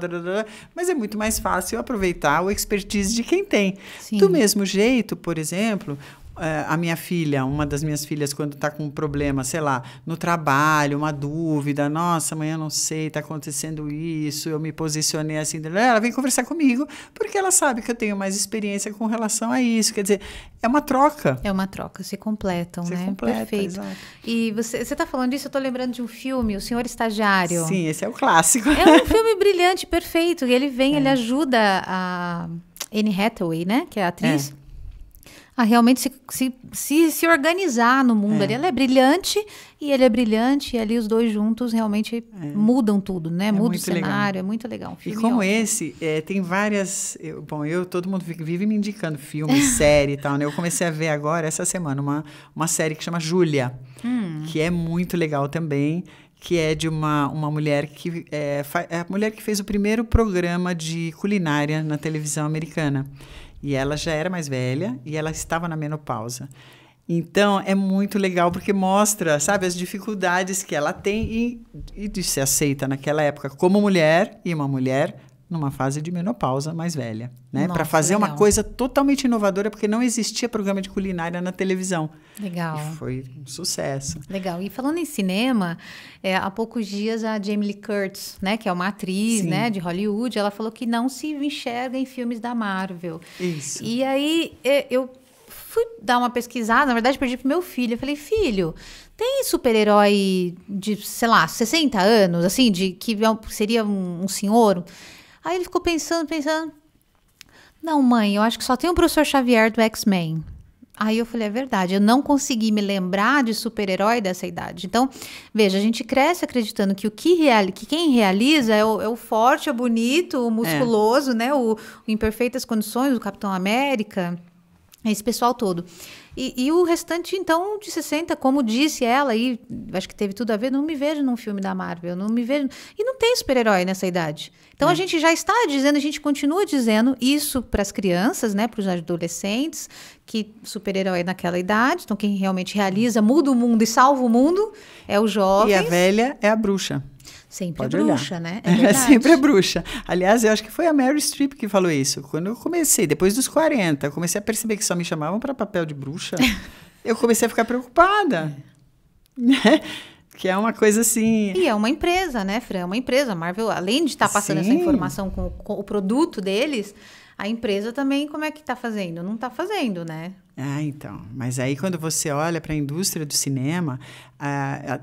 mas é muito mais fácil aproveitar o expertise de quem tem. Sim. Do mesmo jeito, por exemplo, eh, a minha filha, uma das minhas filhas, quando está com um problema, sei lá, no trabalho, uma dúvida, nossa, amanhã não sei, está acontecendo isso, eu me posicionei assim, ela vem conversar comigo, porque ela sabe que eu tenho mais experiência com relação a isso. Quer dizer, é uma troca. É uma troca, se completam, se né? Completa, Perfeito. Exato. E você está falando disso, eu estou lembrando de um filme, O Senhor Estagiário. Sim, esse é o clássico. É um filme brilhante, perfeito. E ele vem, é. ele ajuda a Anne Hathaway, né? Que é a atriz. É a realmente se, se, se, se organizar no mundo. É. Ali ela é brilhante e ele é brilhante, e ali os dois juntos realmente é. mudam tudo, né? É Muda o cenário, legal. é muito legal. e como ótimo. esse, é, tem várias. Eu, bom, eu todo mundo vive me indicando filme, série e tal, né? Eu comecei a ver agora, essa semana, uma, uma série que chama Júlia, hum. que é muito legal também que é de uma, uma mulher que é, é, a mulher que fez o primeiro programa de culinária na televisão americana. E ela já era mais velha e ela estava na menopausa. Então é muito legal porque mostra, sabe, as dificuldades que ela tem e, e se aceita naquela época como mulher e uma mulher numa fase de menopausa mais velha, né? Para fazer legal. uma coisa totalmente inovadora, porque não existia programa de culinária na televisão. Legal. E foi um sucesso. Legal. E falando em cinema, é, há poucos dias a Jamie Lee Curtis, né, que é uma atriz, Sim. né, de Hollywood, ela falou que não se enxerga em filmes da Marvel. Isso. E aí é, eu fui dar uma pesquisada, na verdade perdi pro meu filho, eu falei: "Filho, tem super-herói de, sei lá, 60 anos, assim, de que é seria um, um senhor?" Aí ele ficou pensando, pensando. Não, mãe, eu acho que só tem o professor Xavier do X-Men. Aí eu falei, é verdade, eu não consegui me lembrar de super-herói dessa idade. Então, veja, a gente cresce acreditando que o que, reali que quem realiza é o, é o forte, é o bonito, o é. musculoso, é. né? O, o em perfeitas condições, o Capitão América, esse pessoal todo. E, e, o restante, então, de 60, como disse ela, e acho que teve tudo a ver, não me vejo num filme da Marvel, não me vejo. E não tem super-herói nessa idade. Então é. a hum. gente já está dizendo, a gente continua dizendo isso para as crianças, né, para os adolescentes, que super-herói é naquela idade. Então quem realmente realiza, muda o mundo e salva o mundo é o jovem. E a velha é a bruxa. Sempre Pode é bruxa, olhar. né? É, é sempre é bruxa. Aliás, eu acho que foi a Mary Streep que falou isso. Quando eu comecei, depois dos 40, comecei a perceber que só me chamavam para papel de bruxa. eu comecei a ficar preocupada. É. Né? Que é uma coisa assim. E é uma empresa, né, Fran? É uma empresa. A Marvel, além de estar tá passando Sim. essa informação com, com, o produto deles, a empresa também, como é que está fazendo? Não está fazendo, né? Ah, então. Mas aí quando você olha para a indústria do cinema,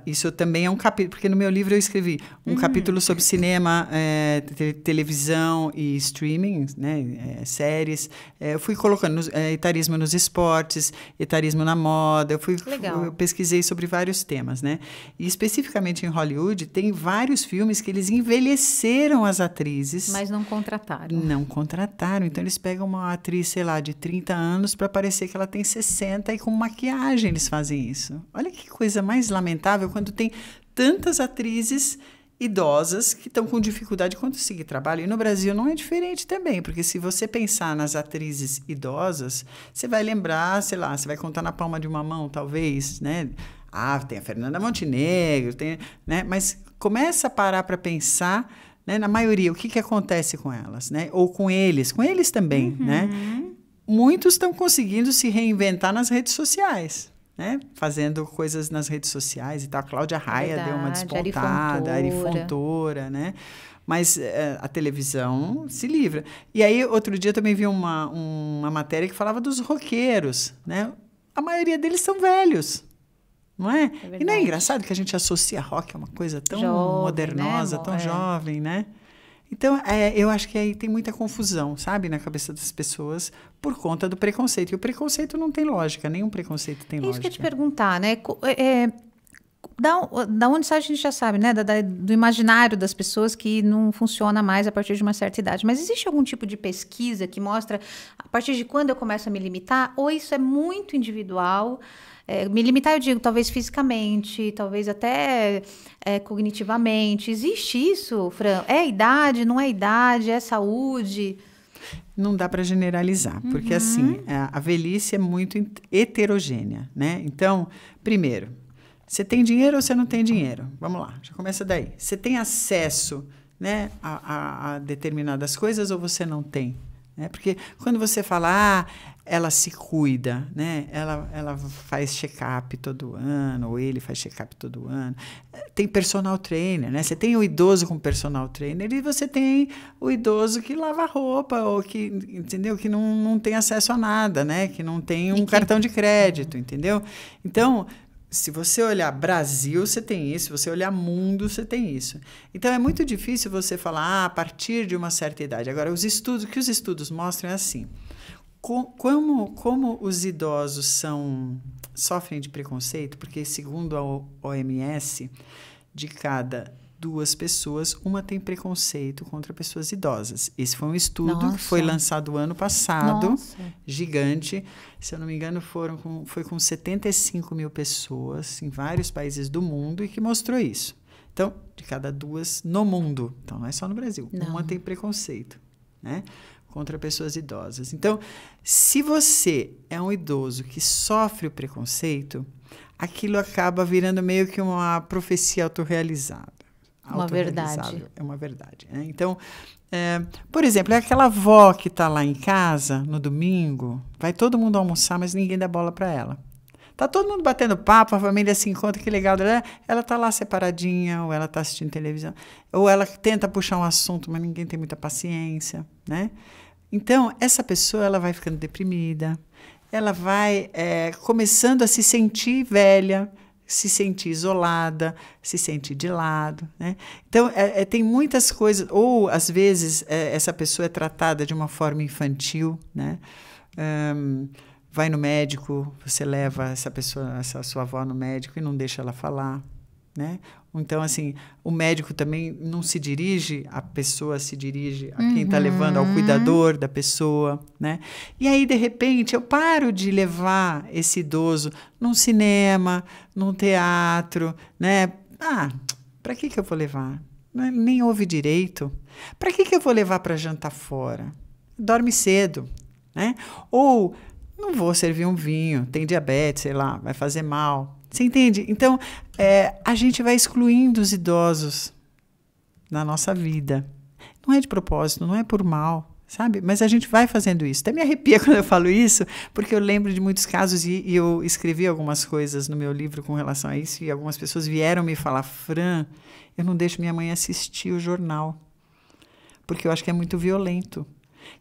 isso também é um capítulo, porque no meu livro eu escrevi um hum. capítulo sobre cinema, é, te televisão e streaming, né, é, séries. É, eu fui colocando nos, é, etarismo nos esportes, etarismo na moda. Eu fui, Legal. eu pesquisei sobre vários temas, né? E especificamente em Hollywood tem vários filmes que eles envelheceram as atrizes, mas não contrataram. Não contrataram. Então eles pegam uma atriz, sei lá, de 30 anos para parecer que ela tem 60 e com maquiagem eles fazem isso. Olha que coisa mais lamentável quando tem tantas atrizes idosas que estão com dificuldade de conseguir trabalho. E no Brasil não é diferente também, porque se você pensar nas atrizes idosas, você vai lembrar, sei lá, você vai contar na palma de uma mão, talvez, né? Ah, tem a Fernanda Montenegro, tem, né? Mas começa a parar para pensar né, na maioria, o que, que acontece com elas, né? Ou com eles, com eles também, uhum. né? muitos estão conseguindo se reinventar nas redes sociais. Né? Fazendo coisas nas redes sociais e tal. A Cláudia é Raia Verdade, deu uma despontada, Arifontora, né? Mas é, a televisão se livra. E aí, outro dia, também vi uma, uma matéria que falava dos roqueiros, né? A maioria deles são velhos. Não é? é e não é engraçado que a gente associa rock a uma coisa tão jovem, né, modernosa, né, tão é. jovem, né? Então, é, eu acho que aí tem muita confusão, sabe, na cabeça das pessoas por conta do preconceito. E o preconceito não tem lógica, nenhum preconceito tem lógica. Isso que eu te perguntar, né? É, é, da, da onde sai a gente já sabe, né? Da, da, do imaginário das pessoas que não funciona mais a partir de uma certa idade. Mas existe algum tipo de pesquisa que mostra a partir de quando eu começo a me limitar? Ou isso é muito individual? é, me limitar, eu digo, talvez fisicamente, talvez até é, cognitivamente. Existe isso, Fran? É idade, não é idade, é saúde? Não dá para generalizar, porque uhum. assim, é, a, velhice é muito heterogênea, né? Então, primeiro, você tem dinheiro ou você não tem dinheiro? Vamos lá, já começa daí. Você tem acesso né, a, a, a determinadas coisas ou você não tem? Né? Porque quando você fala, ah, ela se cuida, né? Ela, ela faz check-up todo ano, ou ele faz check-up todo ano. Tem personal trainer, né? Você tem o idoso com personal trainer e você tem o idoso que lava roupa ou que, entendeu? Que não, não tem acesso a nada, né? Que não tem um que... cartão de crédito, entendeu? Então, se você olhar Brasil, você tem isso. Se você olhar mundo, você tem isso. Então é muito difícil você falar ah, a partir de uma certa idade. Agora, os estudos, o que os estudos mostram é assim como, como os idosos são sofrem de preconceito, porque segundo a OMS, de cada duas pessoas, uma tem preconceito contra pessoas idosas. Esse foi um estudo Nossa. que foi lançado ano passado, Nossa. gigante. Se eu não me engano, foram com, foi com 75 mil pessoas em vários países do mundo e que mostrou isso. Então, de cada duas no mundo, então não é só no Brasil, não. uma tem preconceito, né? contra pessoas idosas. Então, se você é um idoso que sofre o preconceito, aquilo acaba virando meio que uma profecia autorrealizada. Uma verdade. É uma verdade. Né? Então, é, por exemplo, é aquela avó que está lá em casa no domingo, vai todo mundo almoçar, mas ninguém dá bola para ela. Tá todo mundo batendo papo, a família se encontra, que legal. Né? Ela tá lá separadinha, ou ela tá assistindo televisão, ou ela tenta puxar um assunto, mas ninguém tem muita paciência, né? Então, essa pessoa ela vai ficando deprimida, ela vai é, começando a se sentir velha, se sentir isolada, se sentir de lado. Né? Então, é, é, tem muitas coisas, ou às vezes é, essa pessoa é tratada de uma forma infantil, né? Um, vai no médico, você leva essa pessoa, essa sua avó no médico e não deixa ela falar, né? Então, assim, o médico também não se dirige, a pessoa se dirige a quem está levando, ao uhum. cuidador da pessoa, né? E aí, de repente, eu paro de levar esse idoso num cinema, num teatro, né? Ah, para que, que eu vou levar? Né? Nem ouve direito. Para que, que eu vou levar para jantar fora? Dorme cedo, né? Ou não vou servir um vinho, tem diabetes, sei lá, vai fazer mal. Você entende? Então, é, a gente vai excluindo os idosos na nossa vida. Não é de propósito, não é por mal, sabe? Mas a gente vai fazendo isso. Até me arrepia quando eu falo isso, porque eu lembro de muitos casos e, e eu escrevi algumas coisas no meu livro com relação a isso e algumas pessoas vieram me falar: Fran, eu não deixo minha mãe assistir o jornal, porque eu acho que é muito violento.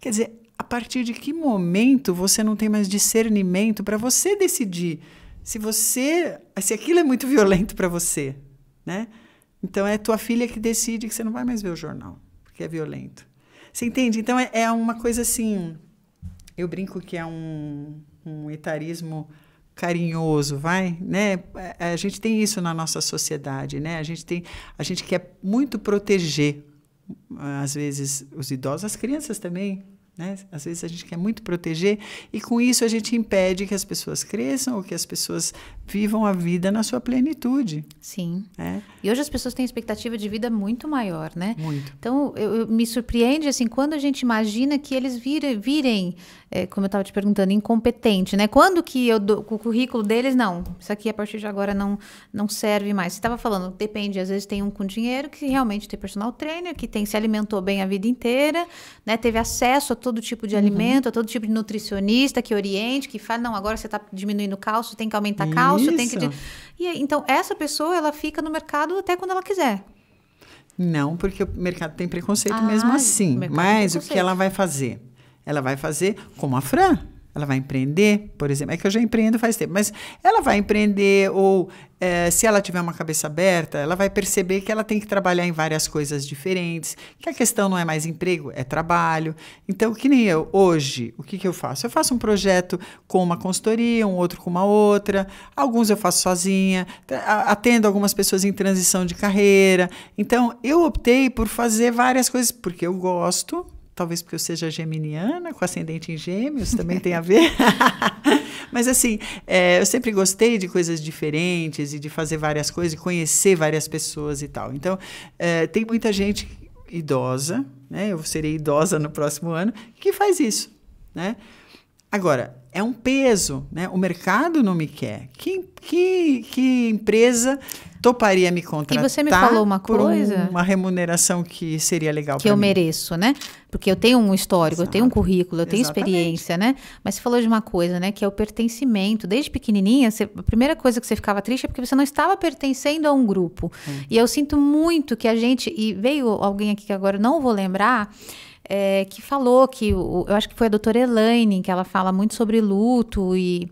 Quer dizer, a partir de que momento você não tem mais discernimento para você decidir se você se aquilo é muito violento para você, né? Então é tua filha que decide que você não vai mais ver o jornal porque é violento. Você entende? Então é, é uma coisa assim. Eu brinco que é um, um etarismo carinhoso, vai, né? É, a gente tem isso na nossa sociedade, né? A gente tem, a gente quer muito proteger às vezes os idosos, as crianças também, né? Às vezes a gente quer muito proteger e com isso a gente impede que as pessoas cresçam ou que as pessoas vivam a vida na sua plenitude. Sim. É? E hoje as pessoas têm expectativa de vida muito maior, né? Muito. Então, eu, eu me surpreende, assim, quando a gente imagina que eles vire, virem, é, como eu estava te perguntando, incompetente, né? Quando que eu o currículo deles, não, isso aqui a partir de agora não, não serve mais. Você estava falando, depende, às vezes tem um com dinheiro que realmente tem personal trainer, que tem se alimentou bem a vida inteira, né? Teve acesso a todo tipo de uhum. alimento, a todo tipo de nutricionista que oriente, que fala, não, agora você está diminuindo cálcio, tem que aumentar cálcio que. E, então, essa pessoa, ela fica no mercado até quando ela quiser. Não, porque o mercado tem preconceito ah, mesmo assim. O mas o que ela vai fazer? Ela vai fazer como a Fran. Ela vai empreender, por exemplo. É que eu já empreendo faz tempo, mas ela vai empreender ou é, se ela tiver uma cabeça aberta, ela vai perceber que ela tem que trabalhar em várias coisas diferentes, que a questão não é mais emprego, é trabalho. Então, que nem eu, hoje, o que, que eu faço? Eu faço um projeto com uma consultoria, um outro com uma outra, alguns eu faço sozinha, atendo algumas pessoas em transição de carreira. Então, eu optei por fazer várias coisas porque eu gosto talvez porque eu seja geminiana, com ascendente em gêmeos, também tem a ver. Mas assim, é, eu sempre gostei de coisas diferentes e de fazer várias coisas, e conhecer várias pessoas e tal. Então, é, tem muita gente idosa, né? Eu serei idosa no próximo ano, que faz isso, né? Agora, é um peso, né? O mercado não me quer. Que, que, que empresa toparia me contratar? E você me falou uma coisa. Um, uma remuneração que seria legal Que eu mim. mereço, né? Porque eu tenho um histórico, Exato. eu tenho um currículo, eu tenho Exatamente. experiência, né? Mas você falou de uma coisa, né? Que é o pertencimento. Desde pequenininha, você, a primeira coisa que você ficava triste é porque você não estava pertencendo a um grupo. Hum. E eu sinto muito que a gente. E veio alguém aqui que agora eu não vou lembrar é, que falou que, eu acho que foi a doutora Elaine, que ela fala muito sobre luto e,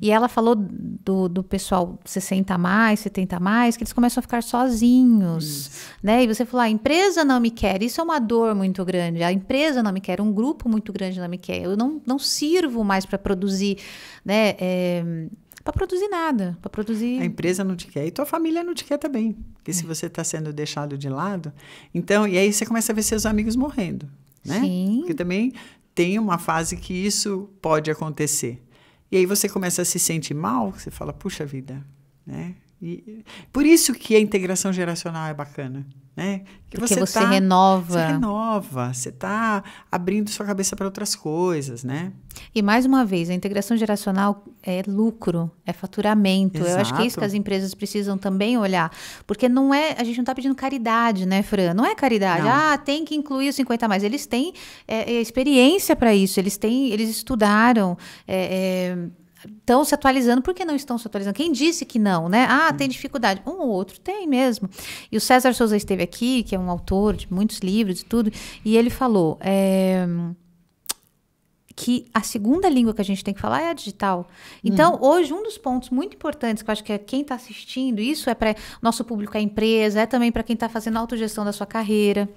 e ela falou do, do pessoal 60 mais, 70 mais, que eles começam a ficar sozinhos, isso. né? E você falou, ah, a empresa não me quer, isso é uma dor muito grande, a empresa não me quer, um grupo muito grande não me quer, eu não, não sirvo mais para produzir, né? É, para produzir nada, para produzir. A empresa não te quer e tua família não te quer também, porque é. se você está sendo deixado de lado, então e aí você começa a ver seus amigos morrendo né? Sim. Porque também tem uma fase que isso pode acontecer. E aí você começa a se sentir mal, você fala, puxa vida, né? E, por isso que a integração geracional é bacana. Né? Porque você, você tá, renova. Você renova, você está abrindo sua cabeça para outras coisas, né? E mais uma vez, a integração geracional é lucro, é faturamento. Exato. Eu acho que é isso que as empresas precisam também olhar. Porque não é, a gente não está pedindo caridade, né, Fran? Não é caridade. Não. Ah, tem que incluir os 50 mais. Eles têm é, é experiência para isso, eles têm, eles estudaram. É, é, estão se atualizando, por que não estão se atualizando? Quem disse que não, né? Ah, tem uhum. dificuldade. Um ou outro tem mesmo. E o César Souza esteve aqui, que é um autor de muitos livros e tudo, e ele falou. É, que a segunda língua que a gente tem que falar é a digital. Uhum. Então, hum. hoje, um dos pontos muito importantes que eu acho que é quem está assistindo, isso é para nosso público, é a empresa, é também para quem está fazendo autogestão da sua carreira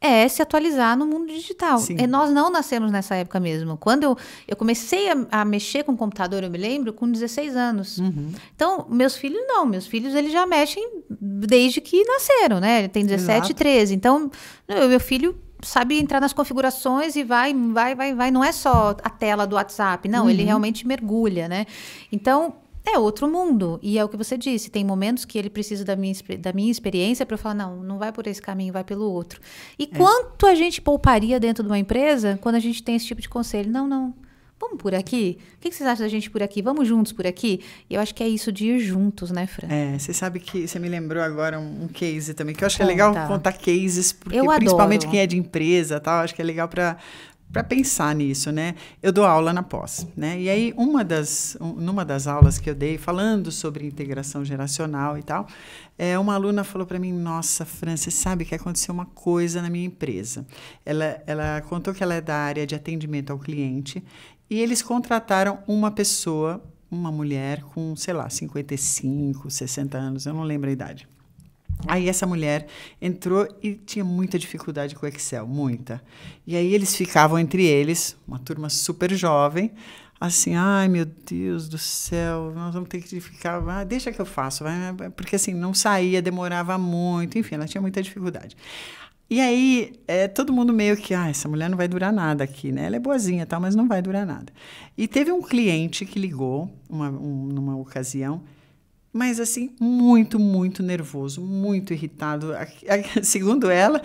é se atualizar no mundo digital. Sim. E é, nós não nascemos nessa época mesmo. Quando eu, eu comecei a, a mexer com computador, eu me lembro, com 16 anos. Uhum. Então, meus filhos não. Meus filhos, eles já mexem desde que nasceram, né? Ele tem 17, Exato. 13. Então, eu, meu filho sabe entrar nas configurações e vai, vai, vai, vai. Não é só a tela do WhatsApp, não. Uhum. Ele realmente mergulha, né? Então, é outro mundo. E é o que você disse. Tem momentos que ele precisa da minha, da minha experiência para eu falar: não, não vai por esse caminho, vai pelo outro. E é. quanto a gente pouparia dentro de uma empresa quando a gente tem esse tipo de conselho? Não, não. Vamos por aqui? O que vocês acham da gente por aqui? Vamos juntos por aqui? E eu acho que é isso de ir juntos, né, Fran? É, você sabe que você me lembrou agora um, um case também, que eu acho Conta. que é legal contar cases, porque eu principalmente adoro. quem é de empresa tal, acho que é legal para para pensar nisso, né? Eu dou aula na pós, né? E aí uma das numa das aulas que eu dei falando sobre integração geracional e tal, é, uma aluna falou para mim: Nossa, França, sabe que aconteceu uma coisa na minha empresa. Ela ela contou que ela é da área de atendimento ao cliente e eles contrataram uma pessoa, uma mulher com sei lá 55, 60 anos, eu não lembro a idade. Aí essa mulher entrou e tinha muita dificuldade com o Excel, muita. E aí eles ficavam entre eles, uma turma super jovem, assim, ai meu Deus do céu, nós vamos ter que ficar, ah, deixa que eu faço, porque assim, não saía, demorava muito, enfim, ela tinha muita dificuldade. E aí, é, todo mundo meio que, ah, essa mulher não vai durar nada aqui, né? Ela é boazinha tal, mas não vai durar nada. E teve um cliente que ligou, uma, um, numa ocasião, mas assim, muito, muito nervoso, muito irritado. Segundo ela,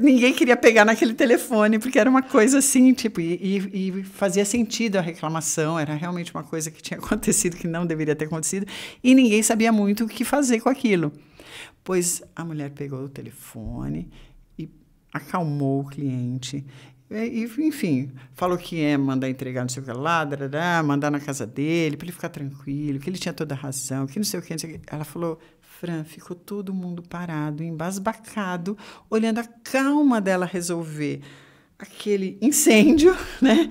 ninguém queria pegar naquele telefone, porque era uma coisa assim, tipo, e, e, fazia sentido a reclamação, era realmente uma coisa que tinha acontecido, que não deveria ter acontecido, e ninguém sabia muito o que fazer com aquilo. Pois a mulher pegou o telefone e acalmou o cliente é, e enfim, falou que é mandar entregar não sei o que lá, darará, mandar na casa dele, para ele ficar tranquilo, que ele tinha toda a razão, que não sei o que. Não sei o que. Ela falou, Fran, ficou todo mundo parado, embasbacado, olhando a calma dela resolver aquele incêndio, né?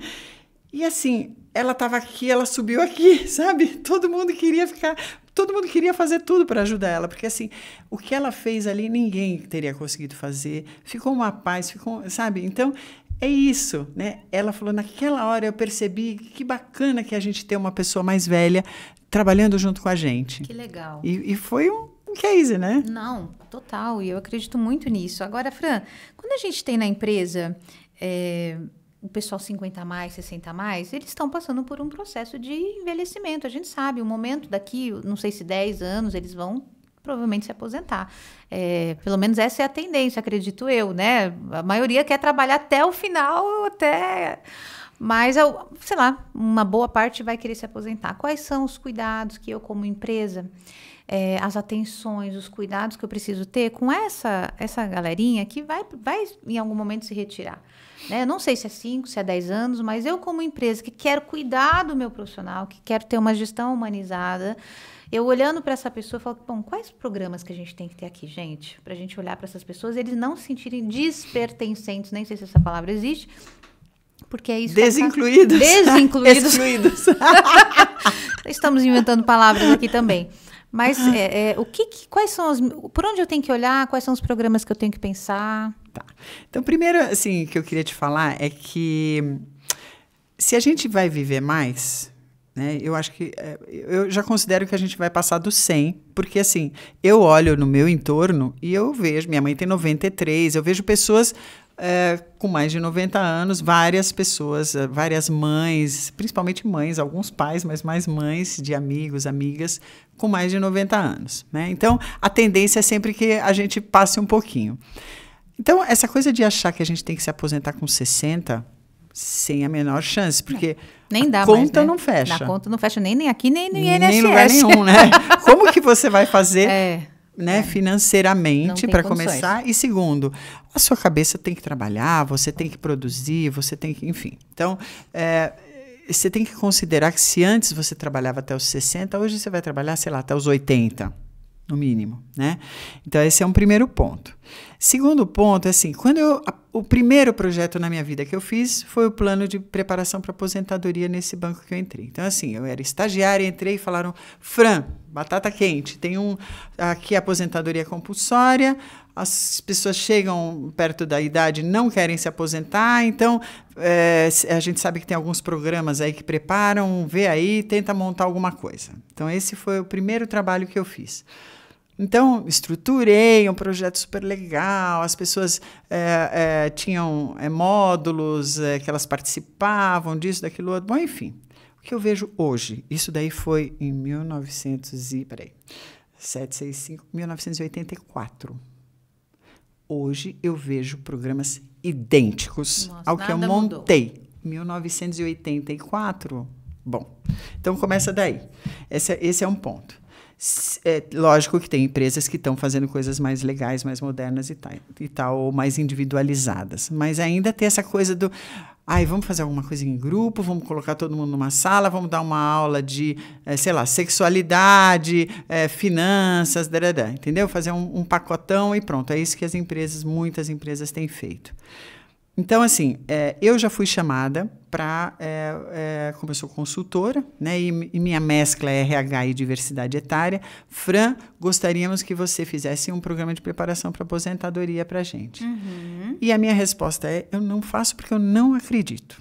E assim, ela estava aqui, ela subiu aqui, sabe? Todo mundo queria ficar, todo mundo queria fazer tudo para ajudar ela, porque assim, o que ela fez ali ninguém teria conseguido fazer. Ficou uma paz, ficou, sabe? Então, é isso, né? Ela falou: naquela hora eu percebi que bacana que a gente tem uma pessoa mais velha trabalhando junto com a gente. Que legal. E, e foi um case, né? Não, total. E eu acredito muito nisso. Agora, Fran, quando a gente tem na empresa. É o pessoal 50 mais, 60 mais, eles estão passando por um processo de envelhecimento. A gente sabe, o momento daqui, não sei se 10 anos, eles vão provavelmente se aposentar. É, pelo menos essa é a tendência, acredito eu, né? A maioria quer trabalhar até o final, até. Mas, eu, sei lá, uma boa parte vai querer se aposentar. Quais são os cuidados que eu, como empresa, é, as atenções, os cuidados que eu preciso ter com essa, essa galerinha que vai, vai em algum momento se retirar? Né? Eu não sei se é 5, se é 10 anos, mas eu, como empresa que quero cuidar do meu profissional, que quero ter uma gestão humanizada, eu olhando para essa pessoa, eu falo, bom, quais programas que a gente tem que ter aqui, gente? Para a gente olhar para essas pessoas, eles não se sentirem despertencentes, nem sei se essa palavra existe, porque é isso. Tá Desincluídos. Desincluídos. Excluídos. Estamos inventando palavras aqui também. Mas é, é, o que, que, quais são as, por onde eu tenho que olhar? Quais são os programas que eu tenho que pensar? Tá. Então, primeiro, assim, que eu queria te falar é que se a gente vai viver mais, né? Eu acho que eh, eu já considero que a gente vai passar do 100, porque assim, eu olho no meu entorno e eu vejo, minha mãe tem 93, eu vejo pessoas é, com mais de 90 anos, várias pessoas, eh, várias mães, principalmente mães, alguns pais, mas mais mães de amigos, amigas, com mais de 90 anos. Né? Então, a tendência é sempre que a gente passe um pouquinho. Então, essa coisa de achar que a gente tem que se aposentar com 60 sem a menor chance, porque é. nem dá a conta mais, né? não fecha. Na conta não fecha nem, nem aqui, nem no INSS. Nem lugar nenhum, né? Como que você vai fazer é, né, é. financeiramente para começar? E segundo, a sua cabeça tem que trabalhar, você tem que produzir, você tem que... Enfim, então... É, você tem que considerar que se antes você trabalhava até os 60, hoje você vai trabalhar, sei lá, até os 80 no mínimo, né? Então esse é um primeiro ponto. Segundo ponto, é assim, quando eu, a, o primeiro projeto na minha vida que eu fiz foi o plano de preparação para aposentadoria nesse banco que eu entrei. Então assim, eu era estagiária, entrei e falaram: "Fran, batata quente, tem um aqui aposentadoria compulsória, as pessoas chegam perto da idade não querem se aposentar, então é, a gente sabe que tem alguns programas aí que preparam, vê aí, tenta montar alguma coisa. Então esse foi o primeiro trabalho que eu fiz. Então, estruturei um projeto super legal, as pessoas é, é, tinham é, módulos que elas participavam disso, daquilo outro. Bom, enfim, o que eu vejo hoje, isso daí foi em 1900 e, peraí, 765, 1984. Hoje eu vejo programas idênticos Nossa, ao que eu montei. Mudou. 1984. Bom, então começa daí. Esse, esse é um ponto. É, lógico que tem empresas que estão fazendo coisas mais legais, mais modernas e tal, e tal, ou mais individualizadas. Mas ainda tem essa coisa do. Ai, vamos fazer alguma coisa em grupo, vamos colocar todo mundo numa sala, vamos dar uma aula de, é, sei lá, sexualidade, é, finanças, dadadá, entendeu? Fazer um, um pacotão e pronto. É isso que as empresas, muitas empresas têm feito. Então, assim, é, eu já fui chamada para é, eh, é, eh, como eu sou consultora, né? E, e, minha mescla é RH e diversidade etária. Fran, gostaríamos que você fizesse um programa de preparação para aposentadoria para gente. Uhum. E a minha resposta é: eu não faço porque eu não acredito.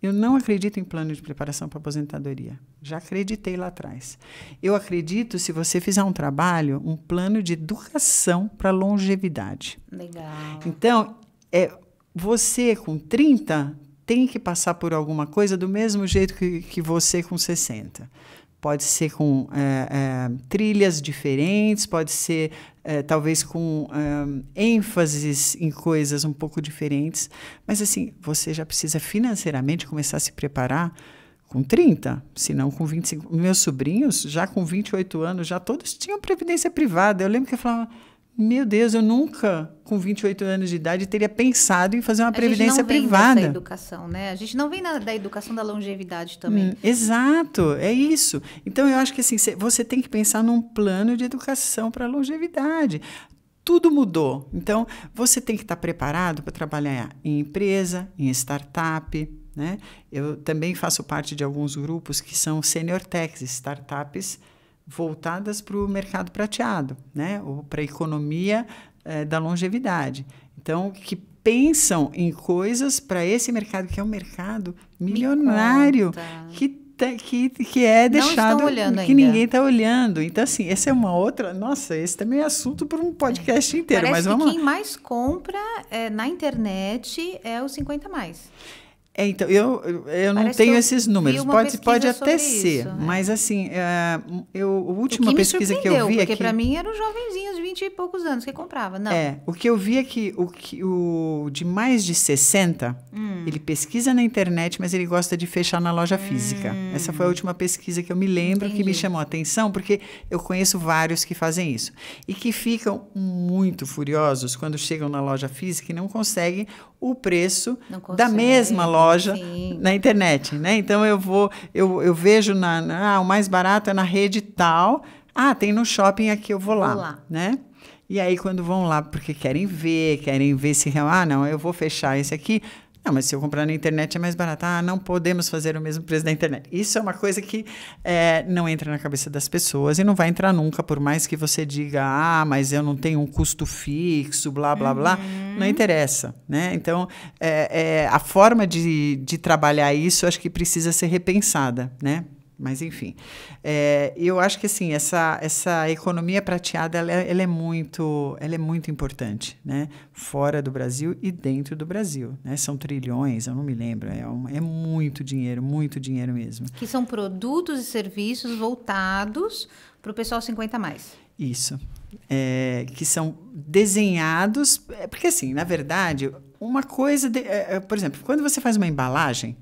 Eu não acredito em plano de preparação para aposentadoria. Já acreditei lá atrás. Eu acredito se você fizer um trabalho, um plano de educação para longevidade. Legal. Então, é, você com 30 tem que passar por alguma coisa do mesmo jeito que, que você com 60. Pode ser com é, é, trilhas diferentes, pode ser é, talvez com ênfases em coisas um pouco diferentes, mas assim, você já precisa financeiramente começar a se preparar com 30, se não com 25. Meus sobrinhos, já com 28 anos, já todos tinham previdência privada. Eu lembro que eu falava meu Deus, eu nunca, com 28 anos de idade, teria pensado em fazer uma a previdência privada. A gente não vem privada. dessa educação, né? A gente não vem na, da educação da longevidade também. Hum, exato, é isso. Então, eu acho que assim, você tem que pensar num plano de educação para a longevidade. Tudo mudou. Então, você tem que estar tá preparado para trabalhar em empresa, em startup, né? Eu também faço parte de alguns grupos que são senior techs, startups voltadas para o mercado prateado, né? ou para a economia é, da longevidade. Então, que pensam em coisas para esse mercado, que é um mercado milionário, Me que tá, que, que é deixado que ainda. ninguém está olhando. Então, assim, essa é uma outra. Nossa, esse também é assunto para um podcast é. inteiro. Parece mas vamos que quem mais compra é, na internet é o 50 mais. É, então, eu, eu não Parece tenho eu esses números. Pode, pode até ser, né? mas assim, é, eu, a última que pesquisa que eu vi. É porque é para mim eram jovenzinhos de 20 e poucos anos que comprava, não. É, o que eu vi é que o, que, o de mais de 60, hum. ele pesquisa na internet, mas ele gosta de fechar na loja física. Hum. Essa foi a última pesquisa que eu me lembro Entendi. que me chamou a atenção, porque eu conheço vários que fazem isso. E que ficam muito furiosos quando chegam na loja física e não conseguem o preço da mesma loja sim. na internet, né? Então eu vou, eu, eu vejo na, na ah, o mais barato é na rede tal. Ah, tem no shopping aqui, eu vou lá, vou lá. né? E aí quando vão lá porque querem ver, querem ver se ah não, eu vou fechar esse aqui. Não, mas se eu comprar na internet é mais barato. Ah, não podemos fazer o mesmo preço da internet. Isso é uma coisa que é, não entra na cabeça das pessoas e não vai entrar nunca, por mais que você diga, ah, mas eu não tenho um custo fixo, blá, blá, uhum. blá. Não interessa, né? Então, é, é, a forma de, de trabalhar isso, acho que precisa ser repensada, né? Mas, enfim, é, eu acho que assim, essa, essa economia prateada ela, ela, é muito, ela é muito importante, né? fora do Brasil e dentro do Brasil. Né? São trilhões, eu não me lembro, é, é muito dinheiro, muito dinheiro mesmo. Que são produtos e serviços voltados para o pessoal 50 mais. Isso. É, que são desenhados. É, porque, assim, na verdade, uma coisa. De, é, é por exemplo, quando você faz uma embalagem,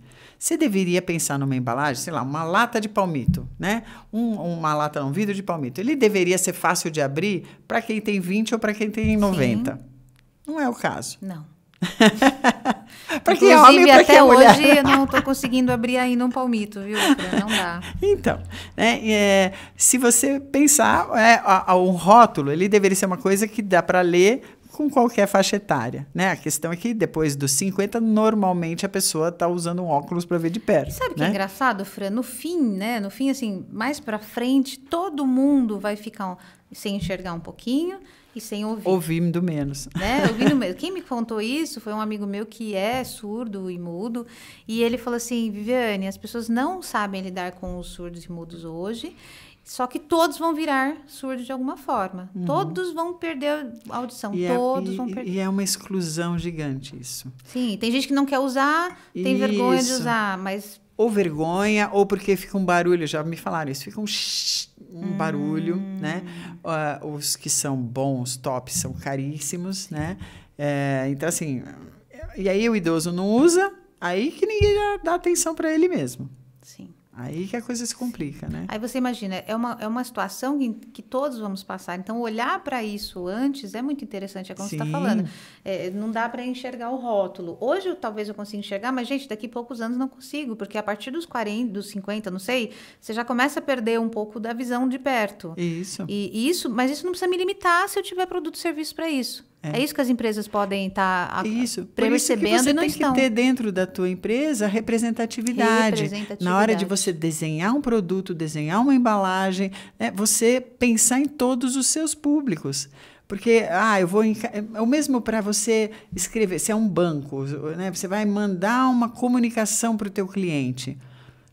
você deveria pensar numa embalagem, sei lá, uma lata de palmito, né? Um, uma lata, um vidro de palmito. Ele deveria ser fácil de abrir para quem tem 20 ou para quem tem 90. Sim. Não é o caso. Não. para é homem, para até é mulher. hoje eu não estou conseguindo abrir ainda um palmito, viu? Não dá. Então, né, é, se você pensar, é, a, a, um rótulo, ele deveria ser uma coisa que dá para ler com qualquer faixa etária, né? A questão é que depois dos 50, normalmente a pessoa tá usando um óculos para ver de perto. E sabe né? que é né? engraçado, Fran? No fim, né? No fim, assim, mais para frente, todo mundo vai ficar sem enxergar um pouquinho e sem ouvir. Ouvindo menos. Né? Ouvindo menos. Quem me contou isso foi um amigo meu que é surdo e mudo. E ele falou assim: Viviane, as pessoas não sabem lidar com os surdos e mudos hoje. Só que todos vão virar surdos de alguma forma. Uhum. Todos vão perder a audição. E é todos é, e, vão perder. E é uma exclusão gigante isso. Sim, tem gente que não quer usar, tem isso. vergonha de usar, mas. Ou vergonha, ou porque fica um barulho, já me falaram isso, fica um, um hum. barulho, né? Uh, os que são bons, tops, são caríssimos, né? É, então, assim. E aí o idoso não usa, aí que ninguém dá atenção para ele mesmo. Sim. Aí que a coisa se complica, né? Aí você imagina, é uma, é uma situação que todos vamos passar. Então, olhar para isso antes é muito interessante, é como tá Sim. você está falando. É, não dá para enxergar o rótulo. Hoje, eu, talvez eu consiga enxergar, mas, gente, daqui a poucos anos não consigo, porque a partir dos 40, dos 50, não sei, você já começa a perder um pouco da visão de perto. Isso. E, e isso, mas isso não precisa me limitar se eu tiver produto e serviço para isso. É. é. isso que as empresas podem estar tá, percebendo isso e não estão. Você tem que ter dentro da tua empresa representatividade. representatividade. Na hora de você desenhar um produto, desenhar uma embalagem, né, você pensar em todos os seus públicos. Porque, ah, eu vou. É o mesmo para você escrever, se é um banco, né, você vai mandar uma comunicação para o teu cliente.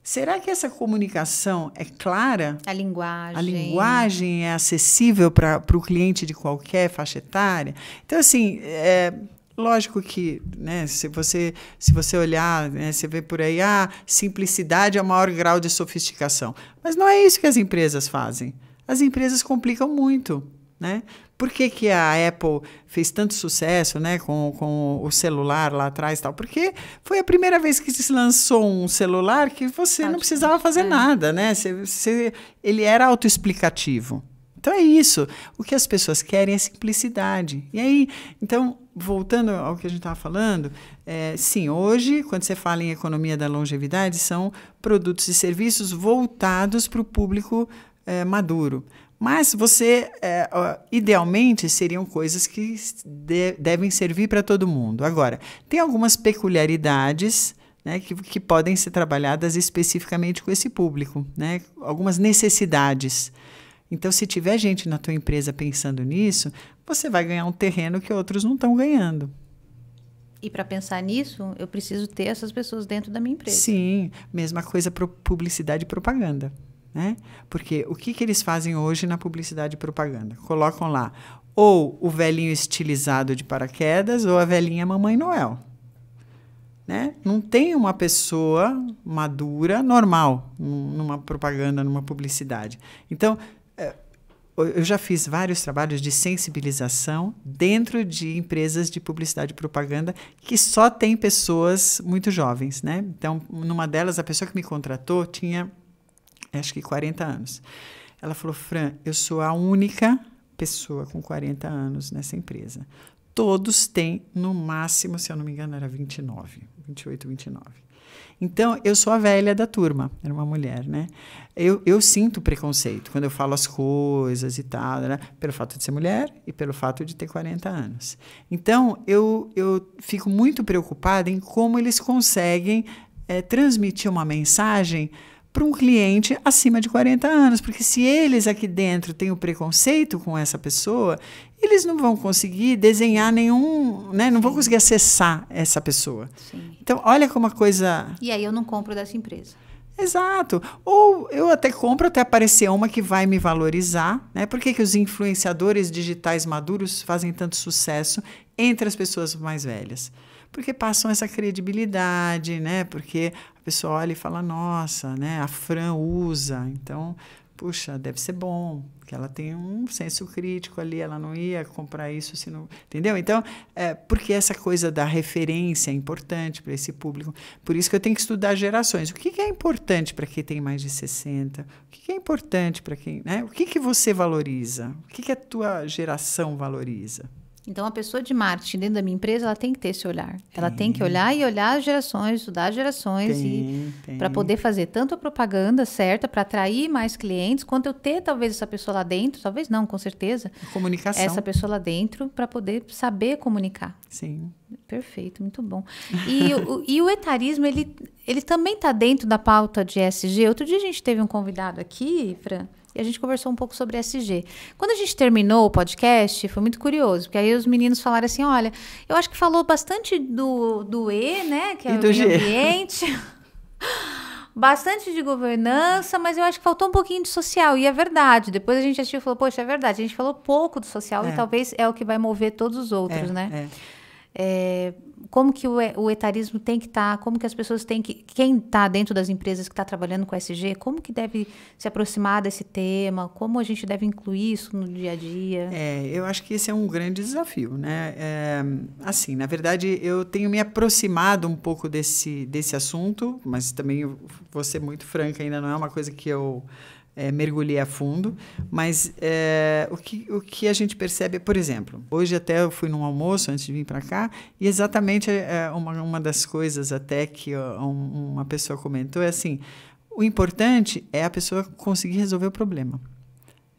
Será que essa comunicação é clara? A linguagem. A linguagem é acessível para o cliente de qualquer faixa etária? Então, assim, é, lógico que né, se, você, se você olhar, né, você vê por aí, ah, simplicidade é o maior grau de sofisticação. Mas não é isso que as empresas fazem. As empresas complicam muito. Né? Por que, que a Apple fez tanto sucesso né, com, com o celular lá atrás e tal? Porque foi a primeira vez que se lançou um celular que você não precisava fazer é. nada, né? Você, você, ele era autoexplicativo. Então é isso. O que as pessoas querem é simplicidade. E aí, então, voltando ao que a gente estava falando, é, sim, hoje, quando você fala em economia da longevidade, são produtos e serviços voltados para o público é, maduro. Mas você, é, idealmente, seriam coisas que de, devem servir para todo mundo. Agora, tem algumas peculiaridades né, que, que podem ser trabalhadas especificamente com esse público, né, algumas necessidades. Então, se tiver gente na tua empresa pensando nisso, você vai ganhar um terreno que outros não estão ganhando. E para pensar nisso, eu preciso ter essas pessoas dentro da minha empresa. Sim, mesma coisa para publicidade e propaganda. Né? Porque o que, que eles fazem hoje na publicidade e propaganda? Colocam lá ou o velhinho estilizado de paraquedas ou a velhinha Mamãe Noel. Né? Não tem uma pessoa madura normal numa propaganda, numa publicidade. Então, é, eu já fiz vários trabalhos de sensibilização dentro de empresas de publicidade e propaganda que só tem pessoas muito jovens, né? Então, numa delas, a pessoa que me contratou tinha acho que 40 anos. Ela falou: Fran, eu sou a única pessoa com 40 anos nessa empresa. Todos têm, no máximo, se eu não me engano, era 29, 28, 29. Então, eu sou a velha da turma, era uma mulher, né? Eu, eu sinto preconceito quando eu falo as coisas e tal, né? pelo fato de ser mulher e pelo fato de ter 40 anos. Então, eu, eu fico muito preocupada em como eles conseguem é, transmitir uma mensagem para um cliente acima de 40 anos, porque se eles aqui dentro têm o um preconceito com essa pessoa, eles não vão conseguir desenhar nenhum, né? Não vão conseguir acessar essa pessoa. Sim. Então, olha como a coisa. E aí eu não compro dessa empresa. Exato. Ou eu até compro até aparecer uma que vai me valorizar, né? Por que, que os influenciadores digitais maduros fazem tanto sucesso entre as pessoas mais velhas? Porque passam essa credibilidade, né? Porque pessoa olha e fala, nossa, né? A Fran usa, então, puxa, deve ser bom, que ela tem um senso crítico ali, ela não ia comprar isso se não, entendeu? Então, é, porque essa coisa da referência é importante para esse público. Por isso que eu tenho que estudar gerações. O que, que é importante para quem tem mais de 60? O que, que é importante para quem, né? O que que você valoriza? O que que a tua geração valoriza? Então, a pessoa de marketing dentro da minha empresa, ela tem que ter esse olhar. Tem. Ela tem que olhar e olhar as gerações, estudar as gerações tem, e para poder fazer tanto a propaganda certa para atrair mais clientes, quanto eu ter talvez essa pessoa lá dentro, talvez não, com certeza. comunicação. Essa pessoa lá dentro para poder saber comunicar. Sim. Perfeito, muito bom. E, o, e o etarismo, ele, ele também está dentro da pauta de SG. Outro dia a gente teve um convidado aqui, Fran, e a gente conversou um pouco sobre SG. Quando a gente terminou o podcast, foi muito curioso, porque aí os meninos falaram assim: olha, eu acho que falou bastante do, do E, né? Que é e do o G. ambiente. bastante de governança, mas eu acho que faltou um pouquinho de social. E é verdade. Depois a gente assistiu e falou, poxa, é verdade. A gente falou pouco do social é. e talvez é o que vai mover todos os outros, é, né? É. é como que o, etarismo tem que estar, tá, como que as pessoas têm que, quem está dentro das empresas que está trabalhando com SG, como que deve se aproximar desse tema, como a gente deve incluir isso no dia a dia? É, eu acho que esse é um grande desafio, né? É, assim, na verdade, eu tenho me aproximado um pouco desse, desse assunto, mas também vou ser muito franca, ainda não é uma coisa que eu é, mergulhei a fundo, mas é, o, que, o que a gente percebe, por exemplo, hoje até eu fui num almoço antes de vir para cá, e exatamente é, uma, uma das coisas até que ó, uma pessoa comentou é assim, o importante é a pessoa conseguir resolver o problema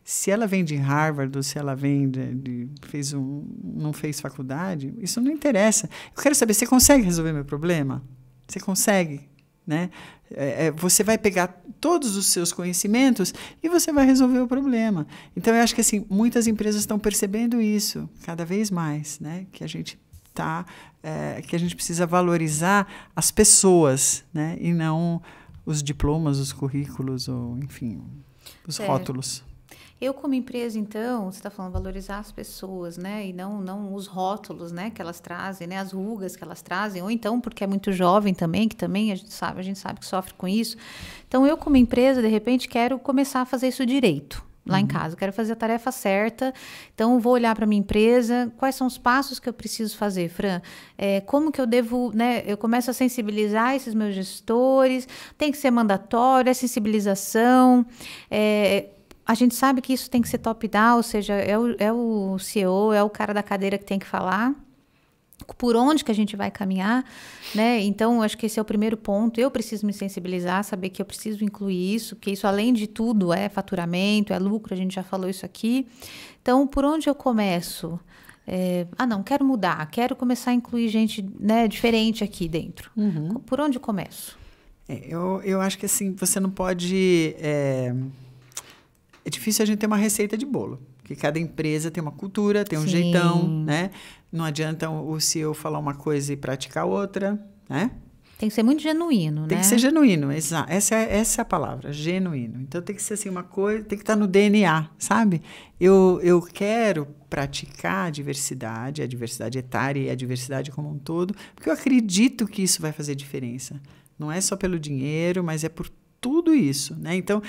se ela vem de Harvard ou se ela vem de, de, fez um, não fez faculdade, isso não interessa. Eu quero saber, você consegue resolver meu problema? Você consegue? né? É, é, você vai pegar todos os seus conhecimentos e você vai resolver o problema. Então, eu acho que assim, muitas empresas estão percebendo isso cada vez mais, né? Que a gente tá, é, que a gente precisa valorizar as pessoas, né? E não os diplomas, os currículos, ou enfim, os certo. rótulos. Eu, como empresa, então, você está falando valorizar as pessoas, né? E não, não os rótulos, né? Que elas trazem, né? As rugas que elas trazem. Ou então, porque é muito jovem também, que também a gente sabe, a gente sabe que sofre com isso. Então, eu, como empresa, de repente, quero começar a fazer isso direito lá uhum. em casa. quero fazer a tarefa certa, então vou olhar para minha empresa, quais são os passos que eu preciso fazer, Fran? É, como que eu devo, né? Eu começo a sensibilizar esses meus gestores, tem que ser mandatório, é sensibilização, é, a gente sabe que isso tem que ser top-down, ou seja, é o, é o CEO, é o cara da cadeira que tem que falar por onde que a gente vai caminhar, né? Então, acho que esse é o primeiro ponto. Eu preciso me sensibilizar, saber que eu preciso incluir isso, que isso, além de tudo, é faturamento, é lucro, a gente já falou isso aqui. Então, por onde eu começo? É, ah, não, quero mudar, quero começar a incluir gente né, diferente aqui dentro. Uhum. Por onde eu começo? É, eu, eu acho que assim, você não pode. É é difícil a gente ter uma receita de bolo. Porque cada empresa tem uma cultura, tem um Sim. jeitão, né? Não adianta o CEO falar uma coisa e praticar outra, né? Tem que ser muito genuíno, tem né? Tem que ser genuíno, exato. Essa, é, essa é a palavra, genuíno. Então tem que ser assim uma coisa, tem que estar no DNA, sabe? Eu, eu quero praticar a diversidade, a diversidade etária e a diversidade como um todo, porque eu acredito que isso vai fazer diferença. Não é só pelo dinheiro, mas é por tudo isso, né? Então,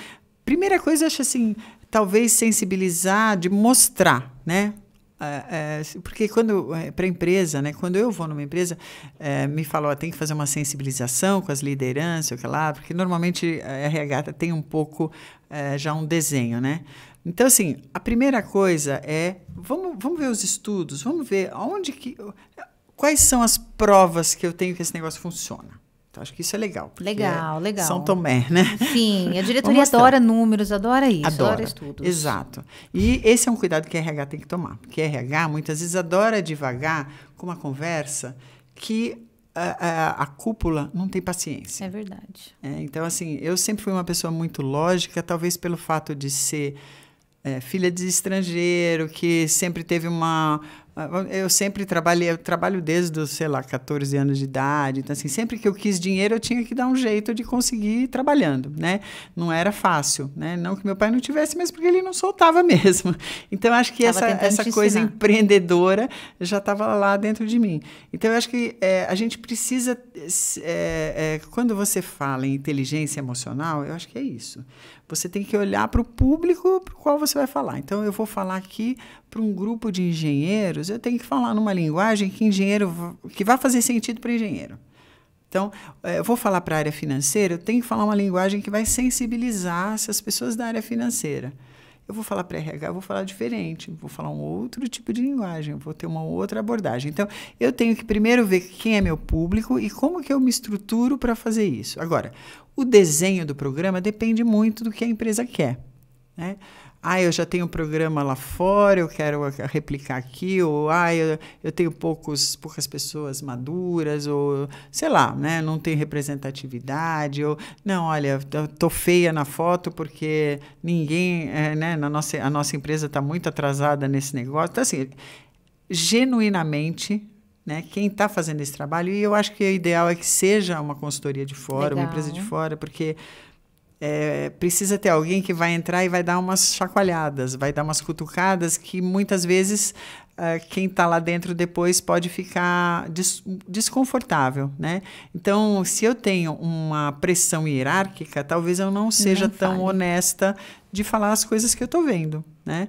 Primeira coisa, acho assim, talvez sensibilizar, de mostrar, né? É, é, porque quando é, para empresa, né, quando eu vou numa empresa, é, me falou tem que fazer uma sensibilização com as lideranças, o que lá, porque normalmente a RH tem um pouco é, já um desenho, né? Então assim, a primeira coisa é vamos, vamos ver os estudos, vamos ver aonde que quais são as provas que eu tenho que esse negócio funciona. Então, acho que isso é legal. Legal, é legal. São Tomé, né? Sim, a diretoria adora números, adora isso, adora, adora estudos. Exato. E esse é um cuidado que a RH tem que tomar. Porque a RH, muitas vezes, adora devagar com uma conversa que a, a, a, cúpula não tem paciência. É verdade. É, então, assim, eu sempre fui uma pessoa muito lógica, talvez pelo fato de ser é, filha de estrangeiro, que sempre teve uma eu sempre trabalhei, eu trabalho desde os, sei lá, 14 anos de idade. Então, assim, sempre que eu quis dinheiro, eu tinha que dar um jeito de conseguir trabalhando, né? Não era fácil, né? Não que meu pai não tivesse, mas porque ele não soltava mesmo. Então, acho que essa, essa coisa ensinar. empreendedora já estava lá dentro de mim. Então, eu acho que é, a gente precisa. É, é, quando você fala em inteligência emocional, eu acho que é isso. Você tem que olhar para o público para o qual você vai falar. Então, eu vou falar aqui para um grupo de engenheiros, eu tenho que falar numa linguagem que engenheiro que vai fazer sentido para engenheiro. Então, eh, eu vou falar para a área financeira, eu tenho que falar uma linguagem que vai sensibilizar essas pessoas da área financeira eu vou falar para RH, eu vou falar diferente, vou falar um outro tipo de linguagem, vou ter uma outra abordagem. Então, eu tenho que primeiro ver quem é meu público e como que eu me estruturo para fazer isso. Agora, o desenho do programa depende muito do que a empresa quer, né? ah, eu já tenho um programa lá fora, eu quero replicar aqui, ou ah, eu, eu tenho poucos, poucas pessoas maduras, ou sei lá, né, não tem representatividade, ou não, olha, tô feia na foto porque ninguém, é, né, na nossa, a nossa empresa está muito atrasada nesse negócio. Então, assim, genuinamente, né, quem está fazendo esse trabalho, e eu acho que o ideal é que seja uma consultoria de fora, Legal. uma empresa de fora, porque é, precisa ter alguém que vai entrar e vai dar umas chacoalhadas, vai dar umas cutucadas que muitas vezes é, quem está lá dentro depois pode ficar des desconfortável, né? Então, se eu tenho uma pressão hierárquica, talvez eu não seja Nem tão fale. honesta de falar as coisas que eu estou vendo, né?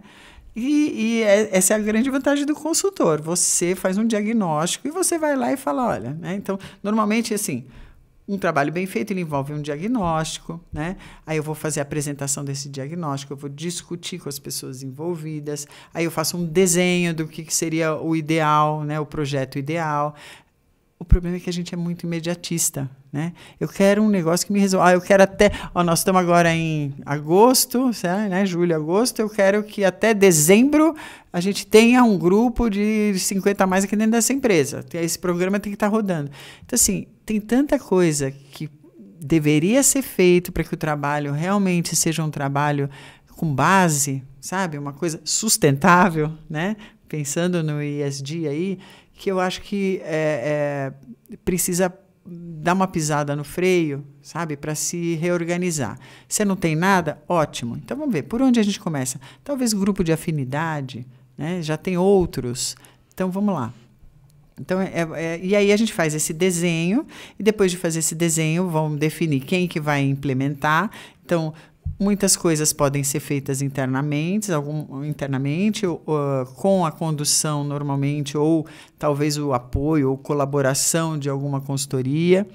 E, e, é, essa é a grande vantagem do consultor. Você faz um diagnóstico e você vai lá e fala, olha, né? Então, normalmente assim, um trabalho bem feito ele envolve um diagnóstico, né? Aí eu vou fazer a apresentação desse diagnóstico, eu vou discutir com as pessoas envolvidas, aí eu faço um desenho do que, que seria o ideal, né? O projeto ideal. O problema é que a gente é muito imediatista, né? Eu quero um negócio que me resolva. Ah, eu quero até. Ó, nós estamos agora em agosto, sabe, né? Julho, agosto. Eu quero que até dezembro a gente tenha um grupo de 50 a mais aqui dentro dessa empresa. Esse programa tem que estar tá rodando. Então, assim, tem tanta coisa que deveria ser feito para que o trabalho realmente seja um trabalho com base, sabe? Uma coisa sustentável, né? Pensando no ISD aí, que eu acho que é, é, precisa dar uma pisada no freio, sabe, para se reorganizar. Você não tem nada, ótimo. Então vamos ver por onde a gente começa. Talvez grupo de afinidade, né? Já tem outros. Então vamos lá. Então, é, é, e aí a gente faz esse desenho, e depois de fazer esse desenho, vamos definir quem que vai implementar. Então, Muitas coisas podem ser feitas internamente, algum, internamente uh, com a condução normalmente, ou talvez o apoio ou colaboração de alguma consultoria.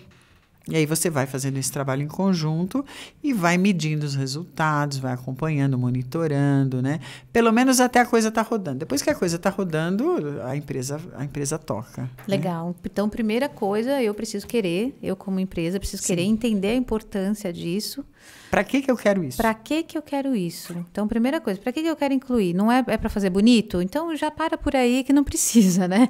E aí você vai fazendo esse trabalho em conjunto e vai medindo os resultados, vai acompanhando, monitorando, né? Pelo menos até a coisa tá rodando. Depois que a coisa tá rodando, a empresa a empresa toca. Né? Legal. Né? Então, primeira coisa, eu preciso querer, eu como empresa preciso Sim. querer entender a importância disso. Para que que eu quero isso? Para que que eu quero isso? Então, primeira coisa, para que que eu quero incluir? Não é, é para fazer bonito? Então já para por aí que não precisa, né?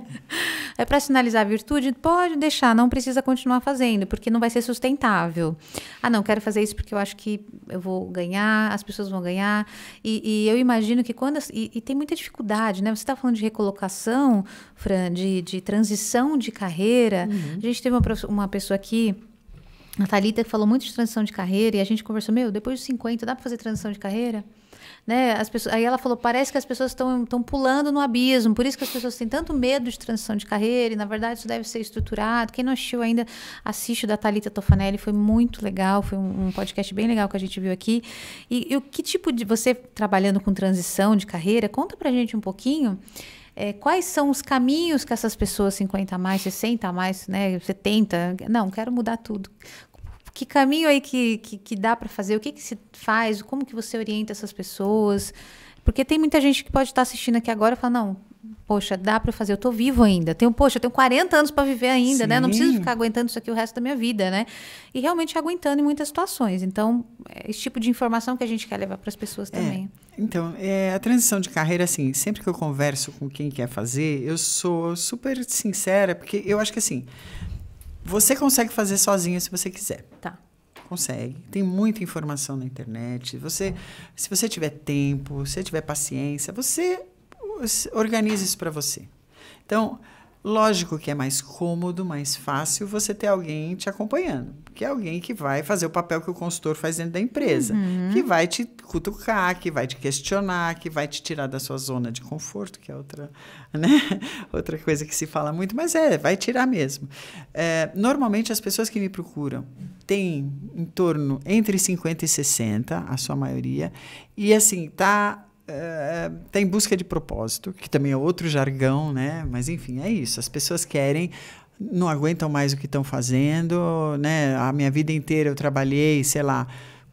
É para sinalizar virtude? Pode deixar, não precisa continuar fazendo, porque não vai ser sustentável. Ah, não, quero fazer isso porque eu acho que eu vou ganhar, as pessoas vão ganhar. E, e eu imagino que quando. E, e, tem muita dificuldade, né? Você está falando de recolocação, Fran, de, de transição de carreira. Uhum. A gente teve uma, uma pessoa aqui a Thalita falou muito de transição de carreira e a gente conversou, meu, depois dos 50 dá para fazer transição de carreira? Né? As pessoas, aí ela falou, parece que as pessoas estão pulando no abismo, por isso que as pessoas têm tanto medo de transição de carreira, e na verdade isso deve ser estruturado. Quem não assistiu ainda, assiste o da Thalita Tofanelli, foi muito legal, foi um, um, podcast bem legal que a gente viu aqui. E, e o que tipo de, você trabalhando com transição de carreira, conta pra gente um pouquinho, é, quais são os caminhos que essas pessoas 50 a mais, 60 a mais, né, 70, não, quero mudar tudo que caminho aí que, que, que dá para fazer? O que, que se faz? Como que você orienta essas pessoas? Porque tem muita gente que pode estar assistindo aqui agora e falar, não, poxa, dá para fazer, eu tô vivo ainda. Tenho, poxa, eu tenho 40 anos para viver ainda, Sim. né? Não preciso ficar aguentando isso aqui o resto da minha vida, né? E realmente aguentando em muitas situações. Então, é esse tipo de informação que a gente quer levar para as pessoas é, também. É, então, é, a transição de carreira, assim, sempre que eu converso com quem quer fazer, eu sou super sincera, porque eu acho que assim, você consegue fazer sozinha se você quiser. Tá. Consegue. Tem muita informação na internet. Você, se você tiver tempo, se você tiver paciência, você uh, organiza isso para você. Então, Lógico que é mais cômodo, mais fácil você ter alguém te acompanhando, que é alguém que vai fazer o papel que o consultor faz dentro da empresa, uhum. que vai te cutucar, que vai te questionar, que vai te tirar da sua zona de conforto, que é outra, né? outra coisa que se fala muito, mas é, vai tirar mesmo. É, normalmente as pessoas que me procuram têm em torno entre 50 e 60, a sua maioria, e assim, tá eh, tem busca de propósito, que também é outro jargão, né? Mas enfim, é isso. As pessoas querem não aguentam mais o que estão fazendo, né? A minha vida inteira eu trabalhei, sei lá,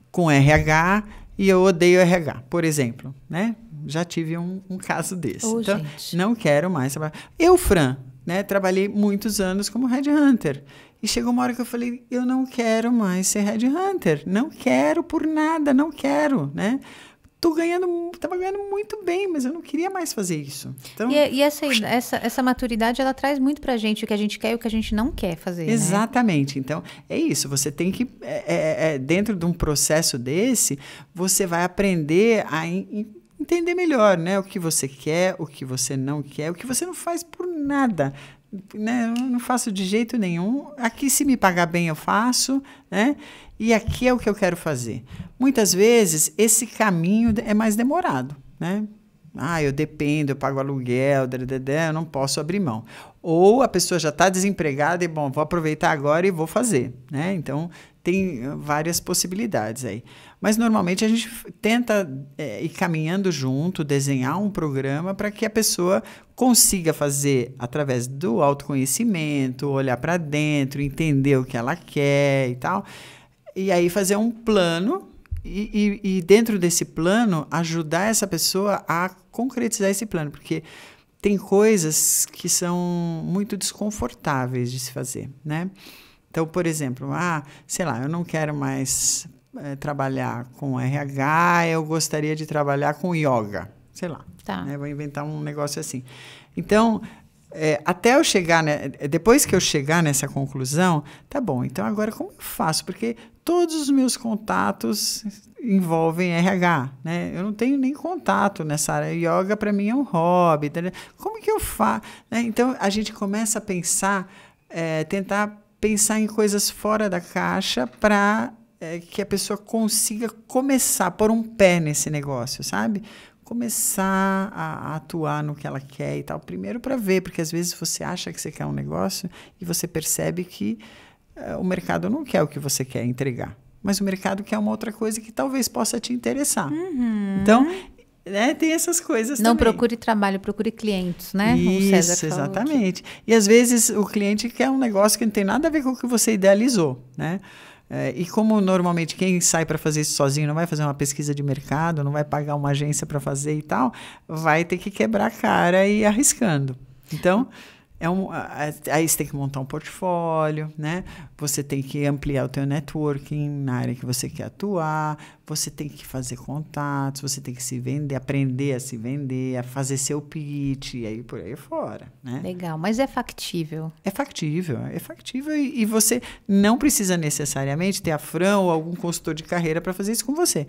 com RH e eu odeio RH, por exemplo, né? Já tive um, um caso desse. Oh, então, gente. não quero mais trabalhar. Eu, Fran, né? Trabalhei muitos anos como headhunter. E chegou uma hora que eu falei, eu não quero mais ser headhunter. Não quero por nada, não quero, né? tô ganhando, tava ganhando muito bem, mas eu não queria mais fazer isso. Então, e, é, e essa, essa, essa maturidade, ela traz muito pra gente o que a gente quer e o que a gente não quer fazer. Né? Exatamente. Né? Então, é isso. Você tem que, é, é, é, dentro de um processo desse, você vai aprender a entender melhor, né? O que você quer, o que você não quer, o que você não faz por nada, né, eu não faço de jeito nenhum. Aqui, se me pagar bem, eu faço, né? E aqui é o que eu quero fazer. Muitas vezes, esse caminho é mais demorado, né? Ah, eu dependo, eu pago aluguel, eu não posso abrir mão. Ou a pessoa já está desempregada e, bom, vou aproveitar agora e vou fazer, né? Então, tem eh, várias possibilidades aí. Mas normalmente a gente tenta é, ir caminhando junto, desenhar um programa para que a pessoa consiga fazer através do autoconhecimento, olhar para dentro, entender o que ela quer e tal. E aí fazer um plano e, e, e, dentro desse plano ajudar essa pessoa a concretizar esse plano, porque tem coisas que são muito desconfortáveis de se fazer, né? Então, por exemplo, ah, sei lá, eu não quero mais é, trabalhar com RH, eu gostaria de trabalhar com yoga. Sei lá. Tá. Né? Vou inventar um negócio assim. Então, é, até eu chegar, né, depois que eu chegar nessa conclusão, tá bom, então agora como eu faço? Porque todos os meus contatos envolvem RH, né? Eu não tenho nem contato nessa área. Yoga para mim é um hobby. Tá? Como que eu faço? Né? Então a gente começa a pensar, é, tentar pensar em coisas fora da caixa para é, que a pessoa consiga começar, pôr um pé nesse negócio, sabe? Começar a, a atuar no que ela quer e tal. Primeiro para ver, porque às vezes você acha que você quer um negócio e você percebe que é, o mercado não quer o que você quer entregar. Mas o mercado quer uma outra coisa que talvez possa te interessar. Uhum. Então, né? Tem essas coisas Não também. procure trabalho, procure clientes, né? Isso, exatamente. E às vezes o cliente quer um negócio que não tem nada a ver com o que você idealizou, né? É, e como normalmente quem sai para fazer isso sozinho não vai fazer uma pesquisa de mercado, não vai pagar uma agência para fazer e tal, vai ter que quebrar a cara e ir arriscando. Então. É um, aí você tem que montar um portfólio, né? Você tem que ampliar o teu networking na área que você quer atuar, você tem que fazer contatos, você tem que se vender, aprender a se vender, a fazer seu pitch, e aí por aí fora, né? Legal, mas é factível. É factível, é factível e, e você não precisa necessariamente ter a Fran ou algum consultor de carreira para fazer isso com você.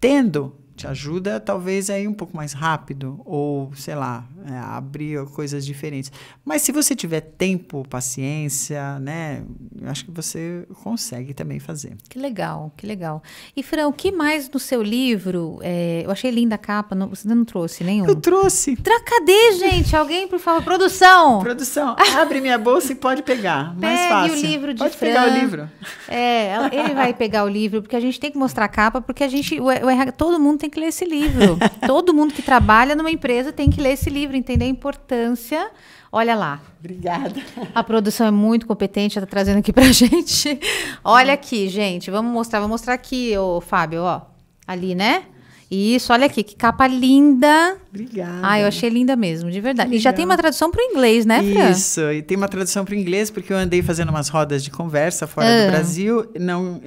Tendo te ajuda talvez aí é um pouco mais rápido ou sei lá é, abrir coisas diferentes mas se você tiver tempo paciência né eu acho que você consegue também fazer que legal que legal e Fran o que mais no seu livro é, eu achei linda a capa não, você não trouxe nenhum eu trouxe cadê gente alguém por favor produção produção abre minha bolsa e pode pegar Pegue mais fácil o livro de pode Fran. pegar o livro é ele vai pegar o livro porque a gente tem que mostrar a capa porque a gente o, o RH, todo mundo tem que ler esse livro. Todo mundo que trabalha numa empresa tem que ler esse livro, entender a importância. Olha lá. Obrigada. A produção é muito competente, está trazendo aqui para gente. Olha aqui, gente. Vamos mostrar, vou mostrar aqui, o Fábio, ó. Ali, né? Isso, olha aqui, que capa linda. Obrigada. Ah, eu achei linda mesmo, de verdade. E já tem uma tradução para o inglês, né, Fran? Isso, e tem uma tradução para o inglês, porque eu andei fazendo umas rodas de conversa fora do ah. Brasil. Não, uh,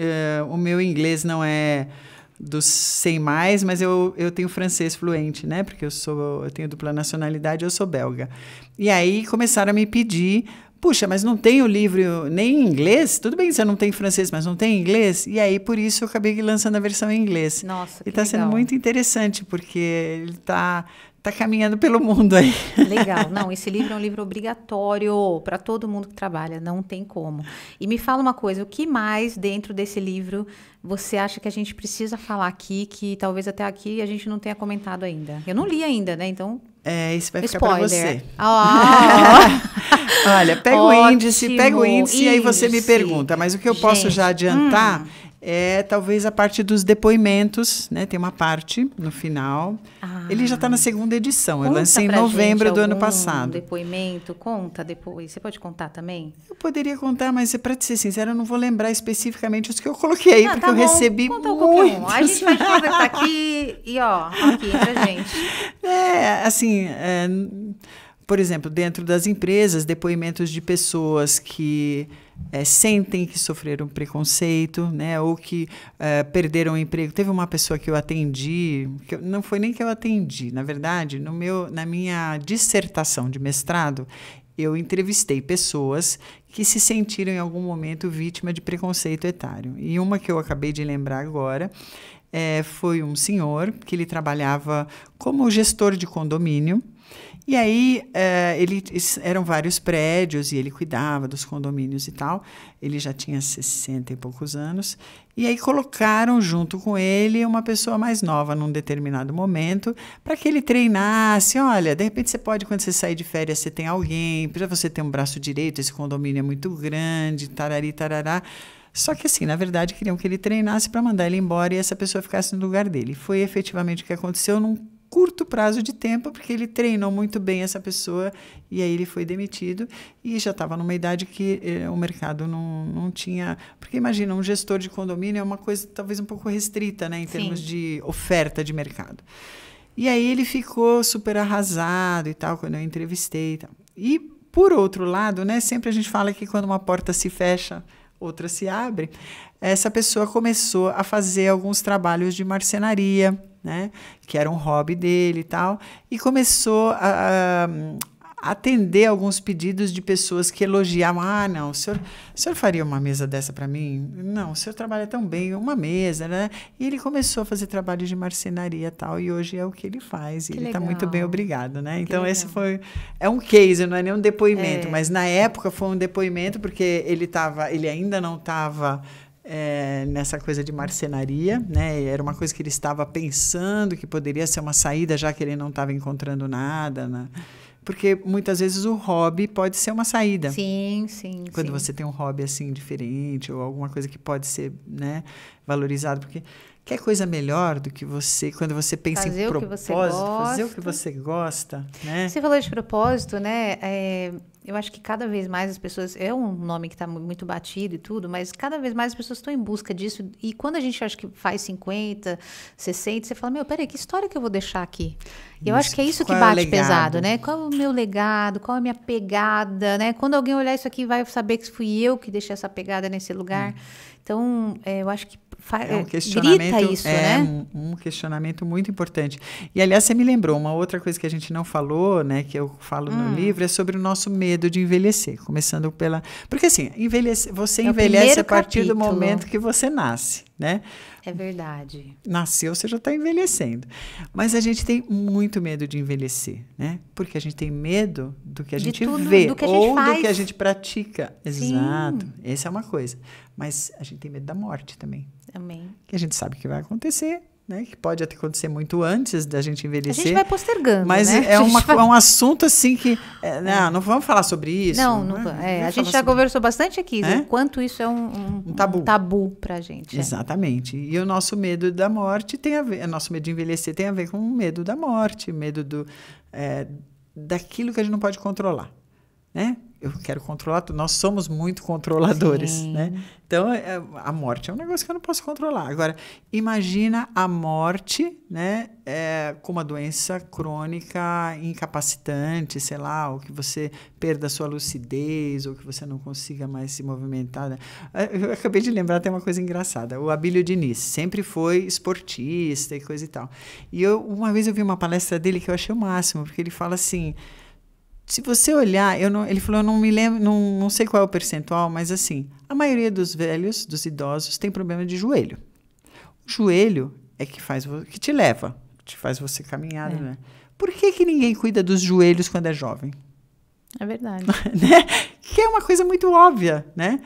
o meu inglês não é dos 100 mais, mas eu, eu tenho francês fluente, né? Porque eu sou eu tenho dupla nacionalidade, eu sou belga. E aí começaram a me pedir, puxa, mas não tem o livro nem em inglês? Tudo bem que você não tem francês, mas não tem inglês? E aí por isso eu acabei lançando a versão em inglês. Nossa, e está sendo muito interessante porque ele está tá caminhando pelo mundo aí. Legal. Não, esse livro é um livro obrigatório para todo mundo que trabalha, não tem como. E me fala uma coisa, o que mais dentro desse livro você acha que a gente precisa falar aqui, que talvez até aqui a gente não tenha comentado ainda? Eu não li ainda, né? Então. É, isso vai ficar para você. Oh. Olha, pega Ótimo. o índice, pega o índice, índice, e aí você me pergunta. Mas o que eu gente. posso já adiantar hum é talvez a parte dos depoimentos, né? Tem uma parte no final. Ah, Ele já está na segunda edição. eu lancei em novembro do ano passado. Depoimento, conta depois. Você pode contar também? Eu poderia contar, mas é para ser sincera, eu não vou lembrar especificamente os que eu coloquei aí, ah, porque tá eu recebi conta qualquer Um. A gente vai conversar aqui e ó, aqui pra gente. É, assim. É, por exemplo, dentro das empresas, depoimentos de pessoas que é, sentem que sofreram preconceito, né? Ou que é, perderam o emprego. Teve uma pessoa que eu atendi, que eu, não foi nem que eu atendi, na verdade, no meu, na minha dissertação de mestrado, eu entrevistei pessoas que se sentiram em algum momento vítima de preconceito etário. E uma que eu acabei de lembrar agora é, foi um senhor que ele trabalhava como gestor de condomínio e aí, é, ele, eram vários prédios e ele cuidava dos condomínios e tal. Ele já tinha 60 e poucos anos. E aí colocaram junto com ele uma pessoa mais nova num determinado momento para que ele treinasse. Olha, de repente você pode, quando você sair de férias, você tem alguém, para você ter um braço direito, esse condomínio é muito grande, tarari, tarará. Só que assim, na verdade, queriam que ele treinasse para mandar ele embora e essa pessoa ficasse no lugar dele. Foi efetivamente o que aconteceu num curto prazo de tempo, porque ele treinou muito bem essa pessoa e aí ele foi demitido e já estava numa idade que eh, o mercado não, não tinha. Porque imagina, um gestor de condomínio é uma coisa talvez um pouco restrita né, em termos de oferta de mercado. E aí ele ficou super arrasado e tal, quando eu entrevistei e tal. E, por outro lado, né, sempre a gente fala que quando uma porta se fecha, outra se abre, essa pessoa começou a fazer alguns trabalhos de marcenaria, né? Que era um hobby dele e tal, e começou a, atender alguns pedidos de pessoas que elogiavam. Ah, não, o senhor, o senhor faria uma mesa dessa para mim? Não, o senhor trabalha tão bem, uma mesa, né? E ele começou a fazer trabalho de marcenaria e tal, e hoje é o que ele faz. Que ele está muito bem obrigado, né? Que então, legal. esse foi... É um case, não é nem um depoimento, é. mas na época foi um depoimento, porque ele, tava, ele ainda não estava... É, nessa coisa de marcenaria, né? Era uma coisa que ele estava pensando que poderia ser uma saída, já que ele não estava encontrando nada, né? Porque muitas vezes o hobby pode ser uma saída. Sim, sim. Quando sim. você tem um hobby assim diferente ou alguma coisa que pode ser né, valorizado. Porque quer coisa melhor do que você, quando você pensa fazer em propósito, fazer o que você gosta, né? Você falou de propósito, né? É, eu acho que cada vez mais as pessoas. É um nome que está muito batido e tudo, mas cada vez mais as pessoas estão em busca disso. E quando a gente acha que faz 50, 60, você fala: Meu, peraí, que história que eu vou deixar aqui? eu isso, acho que é isso que é bate é pesado, né? Qual é o meu legado? Qual é a minha pegada? Né? Quando alguém olhar isso aqui, vai saber que fui eu que deixei essa pegada nesse lugar. Hum. Então, é, eu acho que é um é, grita isso, é, né? Um, um, questionamento muito importante. E aliás, você me lembrou uma outra coisa que a gente não falou, né? Que eu falo hum. no livro é sobre o nosso medo de envelhecer, começando pela, porque assim, envelhece, você é envelhece a partir capítulo. do momento que você nasce né? É verdade. Nasceu, você já está envelhecendo. Mas a gente tem muito medo de envelhecer, né? Porque a gente tem medo do que a de gente tudo, vê do que a gente ou faz. do que a gente pratica. Exato. Essa é uma coisa. Mas a gente tem medo da morte também. Também. Que a gente sabe que vai acontecer né? Que pode até acontecer muito antes da gente envelhecer. A gente vai postergando, mas né? é, é uma, vai... é um assunto assim que é, não, né, é. ah, não vamos falar sobre isso. Não, né? não, não é, a gente já sobre... conversou bastante aqui, é? o quanto isso é um, um, um tabu, um tabu para gente. É. Exatamente. E o nosso medo da morte tem a ver, o nosso medo de envelhecer tem a ver com o medo da morte, medo do daquilo que a gente não pode controlar, né? eu quero controlar tudo. Nós somos muito controladores, Sim. né? Então, é, a morte é um negócio que eu não posso controlar. Agora, imagina a morte, né? É, com uma doença crônica incapacitante, sei lá, ou que você perda a sua lucidez, ou que você não consiga mais se movimentar. Né? É, eu acabei de lembrar até uma coisa engraçada. O Abílio Diniz sempre foi esportista e coisa e tal. E eu, uma vez eu vi uma palestra dele que eu achei o máximo, porque ele fala assim se você olhar, eu não, ele falou, eu não me lembro, não, não sei qual é o percentual, mas assim, a maioria dos velhos, dos idosos, tem problema de joelho. O joelho é que faz que te leva, que te faz você caminhar, é. né? Por que, que ninguém cuida dos joelhos quando é jovem? É verdade. né? Que é uma coisa muito óbvia, né?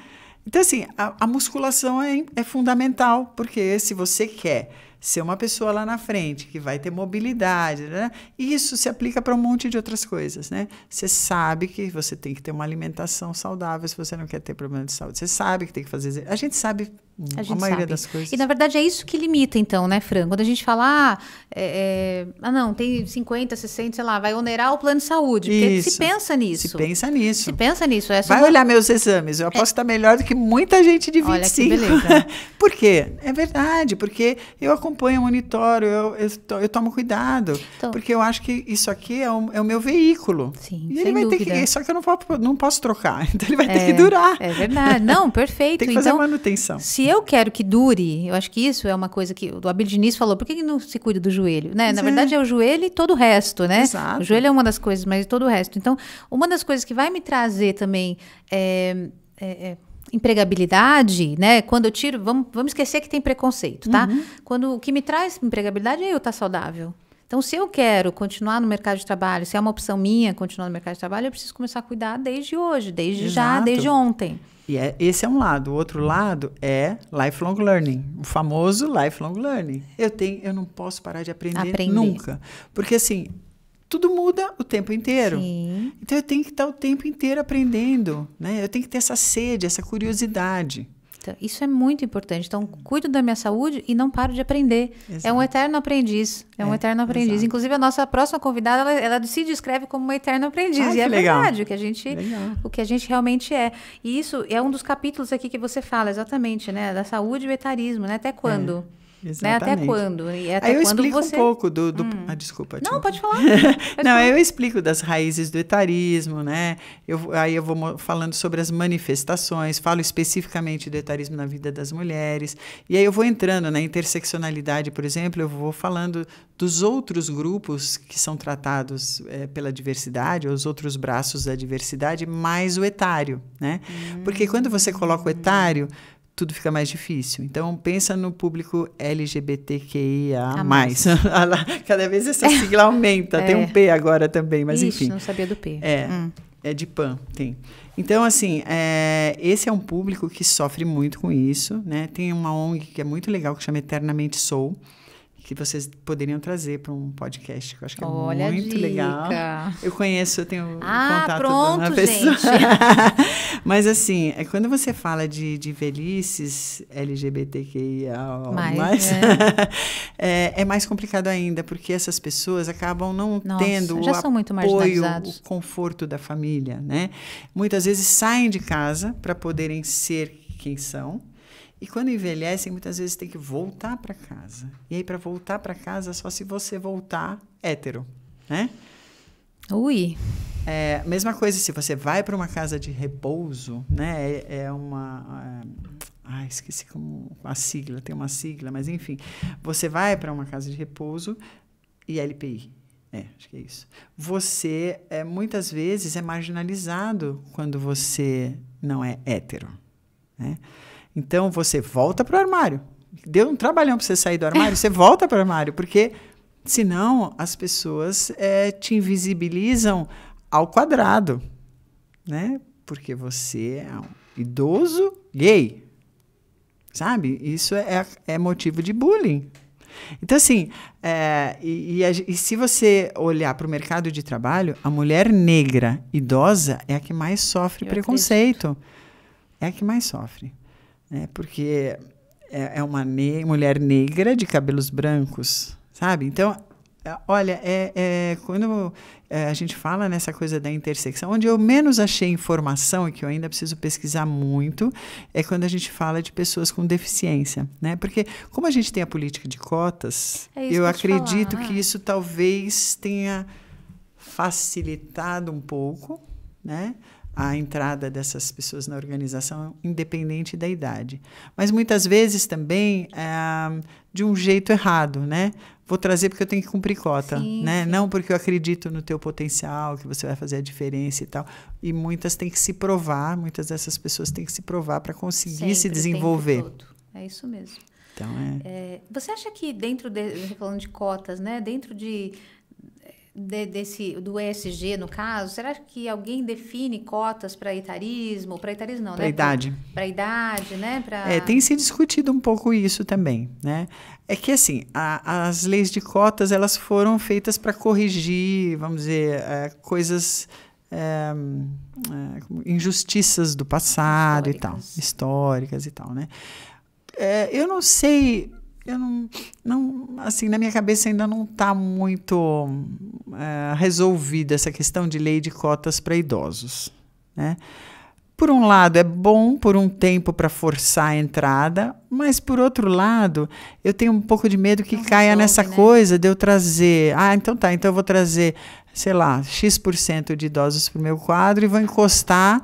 Então, assim, a, a musculação é, é fundamental, porque se você quer ser uma pessoa lá na frente, que vai ter mobilidade. Né? Isso se aplica para um monte de outras coisas, né? Você sabe que você tem que ter uma alimentação saudável se você não quer ter problema de saúde. Você sabe que tem que fazer. A gente sabe a, a maioria sabe. das coisas. E na verdade é isso que limita, então, né, Fran? Quando a gente fala, ah, é, é ah não, tem 50, 60, sei lá, vai onerar o plano de saúde. Porque isso. se pensa nisso. Se pensa nisso. Se pensa nisso. É vai uma... olhar meus exames. Eu aposto é. estar tá melhor do que muita gente de 25. Olha que beleza. Por quê? É verdade, porque eu acompanho, monitoro, eu, eu, eu tomo cuidado. Então, porque eu acho que isso aqui é o, é o meu veículo. Sim. E ele sem vai dúvida. ter que. Só que eu não, vou, não posso trocar. Então ele vai ter que é, durar. É verdade. Não, perfeito. tem que fazer então, manutenção. Se eu quero que dure, eu acho que isso é uma coisa que o Abel Diniz falou, por que não se cuida do joelho? Né? Na é. verdade é. o joelho e todo o resto, né? Exato. O joelho é uma das coisas, mas todo o resto. Então, uma das coisas que vai me trazer também é, é, é empregabilidade, né? Quando eu tiro, vamos, vamos esquecer que tem preconceito, tá? Uhum. Quando o que me traz empregabilidade é eu estar tá saudável. Então, se eu quero continuar no mercado de trabalho, se é uma opção minha continuar no mercado de trabalho, eu preciso começar a cuidar desde hoje, desde Exato. já, desde ontem. E é, esse é um lado. O outro lado é lifelong learning, o famoso lifelong learning. Eu tenho, eu não posso parar de aprender, aprender. nunca, porque assim tudo muda o tempo inteiro. Sim. Então eu tenho que estar o tempo inteiro aprendendo, né? Eu tenho que ter essa sede, essa curiosidade. Isso é muito importante. Então, cuido da minha saúde e não paro de aprender. Exato. É um eterno aprendiz. É, é um eterno aprendiz. Exato. Inclusive, a nossa próxima convidada, ela, ela se descreve como uma eterna aprendiz. Ai, e é legal. verdade, o que, a gente, legal. o que a gente realmente é. E isso é um dos capítulos aqui que você fala, exatamente, né? Da saúde e o etarismo, né? Até quando? É. Exatamente. Né? Até quando? E até Aí eu quando explico você... um pouco do. do... Hum. Ah, desculpa. Não, pode falar. Pode não, falar. eu explico das raízes do etarismo, né? Eu, aí eu vou falando sobre as manifestações, falo especificamente do etarismo na vida das mulheres. E aí eu vou entrando na interseccionalidade, por exemplo, eu vou falando dos outros grupos que são tratados é, pela diversidade, ou os outros braços da diversidade, mais o etário, né? Hum. Porque quando você coloca o hum. etário tudo fica mais difícil. Então, pensa no público LGBTQIA+. A mais. Cada vez essa sigla aumenta. É. Tem um é. P agora também, mas Ixi, enfim. não sabia do P. É, hum. é de PAN, tem. Então, assim, é, esse é um público que sofre muito com isso, né? Tem uma ONG que é muito legal, que chama Eternamente Soul, que vocês poderiam trazer para um podcast, que eu acho que é muito legal. Eu conheço, eu tenho ah, contato pronto, uma pessoa. Gente. Mas assim, é quando você fala de, de velhices LGBTQIA, mais, mais é. é, é, mais complicado ainda, porque essas pessoas acabam não Nossa, tendo já o são muito apoio, o conforto da família, né? Muitas vezes saem de casa para poderem ser quem são e quando envelhecem, muitas vezes tem que voltar para casa. E aí, para voltar para casa, só se você voltar hétero, né? Ui! É, mesma coisa se você vai para uma casa de repouso, né? É, é uma. É, ah, esqueci como a sigla, tem uma sigla, mas enfim. Você vai para uma casa de repouso e LPI. É, acho que é isso. Você é, muitas vezes é marginalizado quando você não é hétero, né? Então você volta para o armário. Deu um trabalhão para você sair do armário, você volta para o armário, porque senão as pessoas é, te invisibilizam ao quadrado, né? Porque você é um idoso gay, sabe? Isso é, é, é motivo de bullying. Então, assim, é, e, e, e, se você olhar para o mercado de trabalho, a mulher negra idosa é a que mais sofre Eu preconceito. Acredito. É a que mais sofre né? Porque é, é uma ne mulher negra de cabelos brancos, sabe? Então, é, olha, é, é quando é, a gente fala nessa coisa da intersecção, onde eu menos achei informação e que eu ainda preciso pesquisar muito, é quando a gente fala de pessoas com deficiência, né? Porque como a gente tem a política de cotas, é eu acredito falar, que é. isso talvez tenha facilitado um pouco, né? a entrada dessas pessoas na organização, independente da idade. Mas muitas vezes também é, de um jeito errado, né? Vou trazer porque eu tenho que cumprir cota, sim, né? Sim. Não porque eu acredito no teu potencial, que você vai fazer a diferença e tal. E muitas têm que se provar, muitas dessas pessoas têm que se provar para conseguir Sempre, se desenvolver. É isso mesmo. Então, é. é. você acha que dentro de, falando de cotas, né? Dentro de de, desse, do ESG, no caso, será que alguém define cotas para etarismo? Para etarismo não, pra né? idade. Para idade, né? Pra... É, tem se discutido um pouco isso também, né? É que, assim, a, as leis de cotas, elas foram feitas para corrigir, vamos dizer, é, coisas... É, é injustiças do passado históricas. e tal, históricas e tal, né? É, eu não sei eu não, não, assim, na minha cabeça ainda não está muito é, resolvida essa questão de lei de cotas para idosos, né? Por um lado, é bom por um tempo para forçar a entrada, mas por outro lado, eu tenho um pouco de medo que não é caia resolve, nessa né? coisa de eu trazer. Ah, então tá, então eu vou trazer, sei lá, X% de idosos para o meu quadro e vou encostar